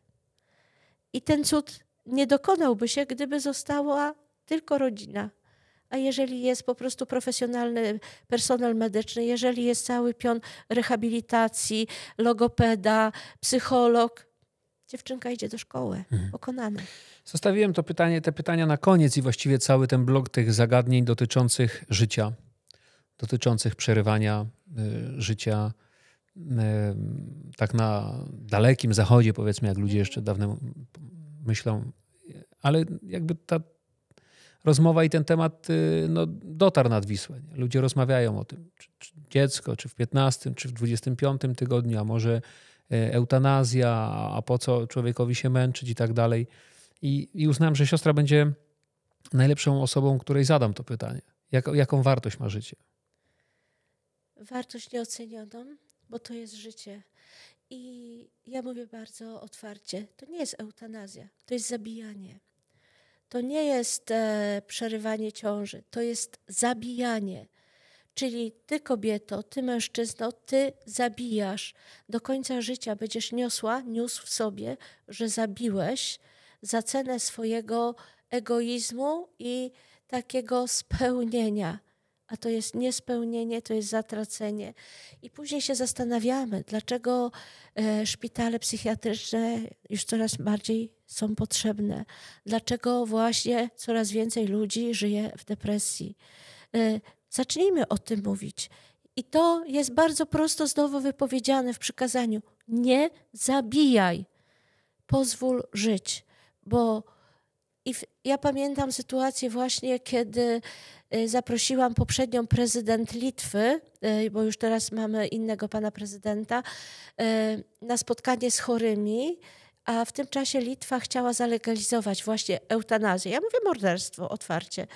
I ten cud nie dokonałby się, gdyby została tylko rodzina. A jeżeli jest po prostu profesjonalny personel medyczny, jeżeli jest cały pion rehabilitacji, logopeda, psycholog, dziewczynka idzie do szkoły, mhm. pokonana. Zostawiłem to pytanie, te pytania na koniec i właściwie cały ten blok tych zagadnień dotyczących życia, dotyczących przerywania y, życia y, tak na dalekim zachodzie, powiedzmy, jak ludzie jeszcze dawno myślą. Ale jakby ta rozmowa i ten temat y, no, dotarł nad Wisłę. Nie? Ludzie rozmawiają o tym, czy, czy dziecko, czy w 15, czy w 25 tygodniu, a może e, eutanazja, a po co człowiekowi się męczyć i tak dalej. I, uznałem, że siostra będzie najlepszą osobą, której zadam to pytanie. Jak, jaką wartość ma życie? Wartość nieocenioną, bo to jest życie. I ja mówię bardzo otwarcie, to nie jest eutanazja, to jest zabijanie to nie jest e, przerywanie ciąży, to jest zabijanie. Czyli ty, kobieto, ty, mężczyzno, ty zabijasz. Do końca życia będziesz niosła, niósł w sobie, że zabiłeś za cenę swojego egoizmu i takiego spełnienia a to jest niespełnienie, to jest zatracenie. I później się zastanawiamy, dlaczego e, szpitale psychiatryczne już coraz bardziej są potrzebne, dlaczego właśnie coraz więcej ludzi żyje w depresji. E, zacznijmy o tym mówić. I to jest bardzo prosto znowu wypowiedziane w przykazaniu: nie zabijaj, pozwól żyć, bo i w, ja pamiętam sytuację właśnie, kiedy y, zaprosiłam poprzednią prezydent Litwy, y, bo już teraz mamy innego pana prezydenta, y, na spotkanie z chorymi, a w tym czasie Litwa chciała zalegalizować właśnie eutanazję. Ja mówię morderstwo otwarcie.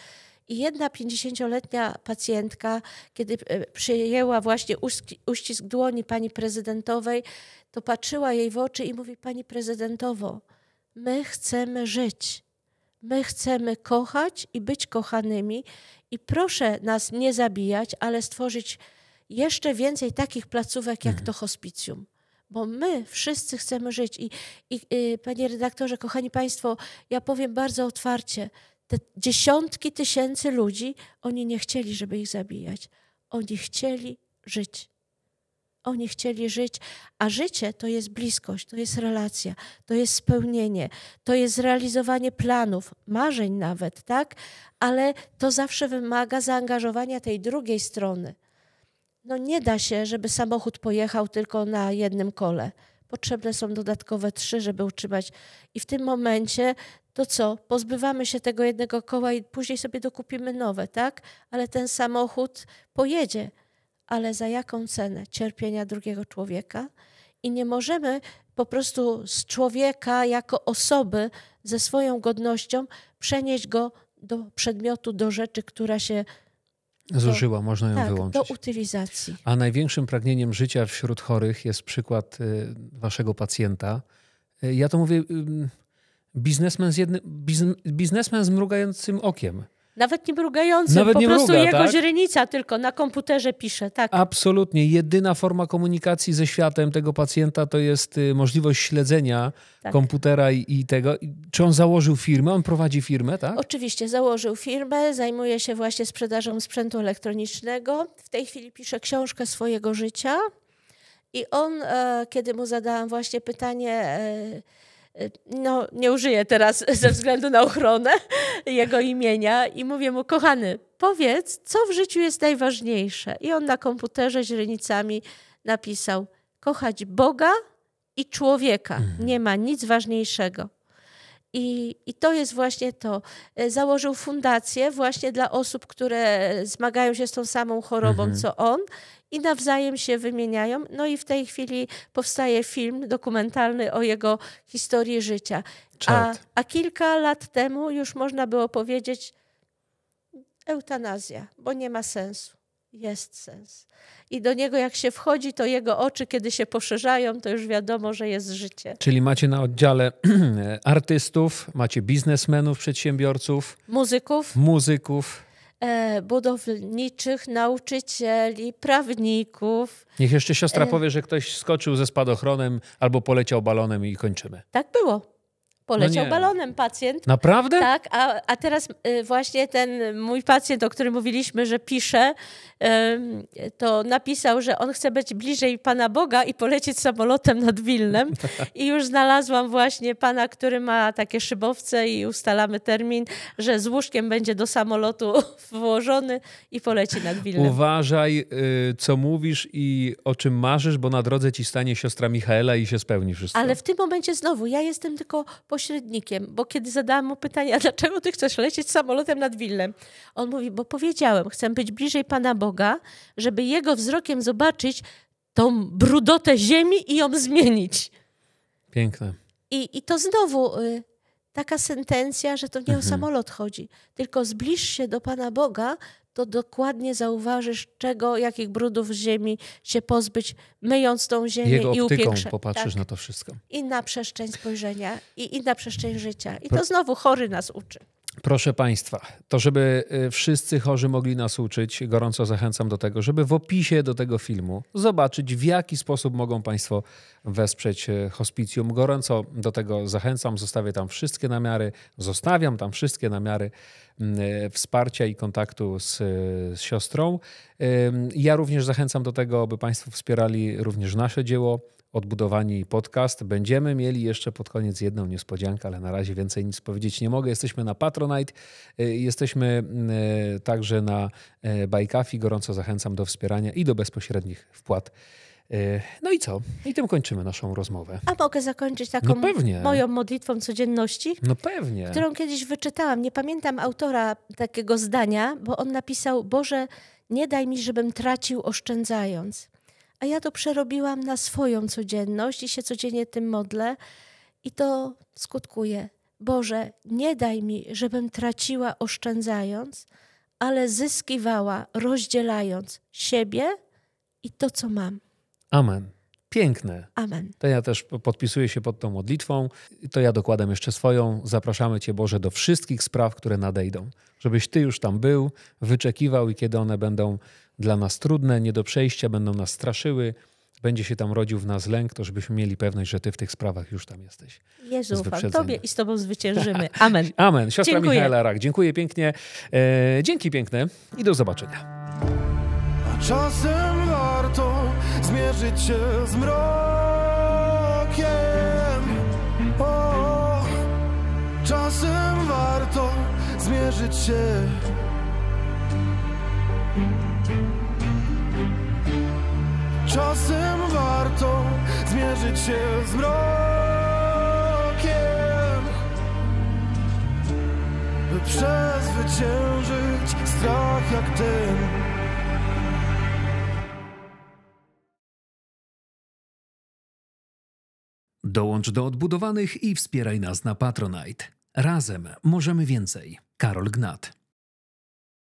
I jedna 50-letnia pacjentka, kiedy przyjęła właśnie uścisk dłoni pani prezydentowej, to patrzyła jej w oczy i mówi: Pani prezydentowo, my chcemy żyć. My chcemy kochać i być kochanymi i proszę nas nie zabijać, ale stworzyć jeszcze więcej takich placówek jak mhm. to hospicjum. Bo my wszyscy chcemy żyć. I, i, i y, panie redaktorze, kochani państwo, ja powiem bardzo otwarcie, te dziesiątki tysięcy ludzi, oni nie chcieli, żeby ich zabijać. Oni chcieli żyć oni chcieli żyć, a życie to jest bliskość, to jest relacja, to jest spełnienie, to jest zrealizowanie planów, marzeń nawet, tak? Ale to zawsze wymaga zaangażowania tej drugiej strony. No nie da się, żeby samochód pojechał tylko na jednym kole. Potrzebne są dodatkowe trzy, żeby utrzymać. I w tym momencie to co? Pozbywamy się tego jednego koła i później sobie dokupimy nowe, tak? Ale ten samochód pojedzie ale za jaką cenę cierpienia drugiego człowieka? I nie możemy po prostu z człowieka jako osoby ze swoją godnością przenieść go do przedmiotu, do rzeczy, która się Zużyła, do, można ją tak, wyłączyć. Do utylizacji. A największym pragnieniem życia wśród chorych jest przykład y, waszego pacjenta. Y, ja to mówię biznesmen z, jednym, biznesmen z mrugającym okiem. Nawet nie mrugającym, Nawet po nie prostu mruga, jego tak? źrenica tylko na komputerze pisze, tak. Absolutnie. Jedyna forma komunikacji ze światem tego pacjenta to jest y, możliwość śledzenia tak. komputera i, i, tego. Czy on założył firmę? On prowadzi firmę, tak? Oczywiście, założył firmę, zajmuje się właśnie sprzedażą sprzętu elektronicznego. W tej chwili pisze książkę swojego życia. I on, e, kiedy mu zadałam właśnie pytanie e, no nie użyję teraz <laughs> ze względu na ochronę jego imienia i mówię mu, kochany, powiedz, co w życiu jest najważniejsze. I on na komputerze źrenicami napisał, kochać Boga i człowieka. Mhm. Nie ma nic ważniejszego. I, I to jest właśnie to. E, założył fundację właśnie dla osób, które zmagają się z tą samą chorobą, mhm. co on i nawzajem się wymieniają. No i w tej chwili powstaje film dokumentalny o jego historii życia. A, a kilka lat temu już można było powiedzieć eutanazja, bo nie ma sensu jest sens. I do niego, jak się wchodzi, to jego oczy, kiedy się poszerzają, to już wiadomo, że jest życie. Czyli macie na oddziale <clears throat> artystów, macie biznesmenów, przedsiębiorców, muzyków. Muzyków. E, budowniczych, nauczycieli, prawników. Niech jeszcze siostra e, powie, że ktoś skoczył ze spadochronem albo poleciał balonem i kończymy. Tak było. Poleciał no balonem pacjent. Naprawdę? Tak, a, a teraz y, właśnie ten mój pacjent, o którym mówiliśmy, że pisze, to napisał, że on chce być bliżej Pana Boga i polecieć samolotem nad Wilnem. <laughs> I już znalazłam właśnie pana, który ma takie szybowce i ustalamy termin, że z łóżkiem będzie do samolotu <laughs> włożony i poleci nad Wilnem. Uważaj, y, co mówisz i o czym marzysz, bo na drodze ci stanie siostra Michaela i się spełni wszystko. Ale w tym momencie znowu, ja jestem tylko pośrednikiem, bo kiedy zadałam mu pytanie, a dlaczego ty chcesz lecieć samolotem nad Willem? On mówi, bo powiedziałem, chcę być bliżej Pana Boga, żeby jego wzrokiem zobaczyć tą brudotę ziemi i ją zmienić. Piękne. I, i to znowu y, taka sentencja, że to nie mhm. o samolot chodzi, tylko zbliż się do Pana Boga, to dokładnie zauważysz, czego, jakich brudów z ziemi się pozbyć, myjąc tą ziemię Jego i upiekrze. popatrzysz tak. na to wszystko. Inna przestrzeń spojrzenia i inna przestrzeń życia. I to znowu chory nas uczy. Proszę Państwa, to żeby y, wszyscy chorzy mogli nas uczyć, gorąco zachęcam do tego, żeby w opisie do tego filmu zobaczyć, w jaki sposób mogą Państwo wesprzeć y, hospicjum. Gorąco do tego zachęcam, zostawię tam wszystkie namiary, zostawiam tam wszystkie namiary Mm, e, wsparcia i kontaktu z, z siostrą. Ja również zachęcam do tego, aby Państwo wspierali również nasze dzieło. Odbudowani podcast. Będziemy mieli jeszcze pod koniec jedną niespodziankę, ale na razie więcej nic powiedzieć nie mogę. Jesteśmy na Patronite, e, jesteśmy mm, e, także na Bajkafi. Gorąco zachęcam do wspierania i do bezpośrednich wpłat. E, no i co? I tym kończymy naszą rozmowę. A mogę zakończyć taką no moją modlitwą codzienności? No pewnie. Którą kiedyś wyczytałam. Nie pamiętam autora takiego zdania, bo on napisał: Boże, nie daj mi, żebym tracił oszczędzając. A ja to przerobiłam na swoją codzienność i się codziennie tym modlę. I to skutkuje. Boże, nie daj mi, żebym traciła oszczędzając, ale zyskiwała rozdzielając siebie i to, co mam. Amen. Piękne. Amen. To ja też podpisuję się pod tą modlitwą. To ja dokładam jeszcze swoją. Zapraszamy Cię, Boże, do wszystkich spraw, które nadejdą. Żebyś Ty już tam był, wyczekiwał i kiedy one będą dla nas trudne, nie do przejścia, będą nas straszyły, będzie się tam rodził w nas lęk, to żebyśmy mieli pewność, że Ty w tych sprawach już tam jesteś. Jezu, ufam Tobie i z Tobą zwyciężymy. <laughs> Amen. Amen. Siostra dziękuję. Michaela Rak, dziękuję pięknie. E, dzięki piękne i do zobaczenia. A czasem warto zmierzyć się z mrokiem. O, czasem warto zmierzyć się. Czasem warto zmierzyć się z mrokiem, by przezwyciężyć strach jak ten. Dołącz do odbudowanych i wspieraj nas na Patronite. Razem możemy więcej. Karol Gnat.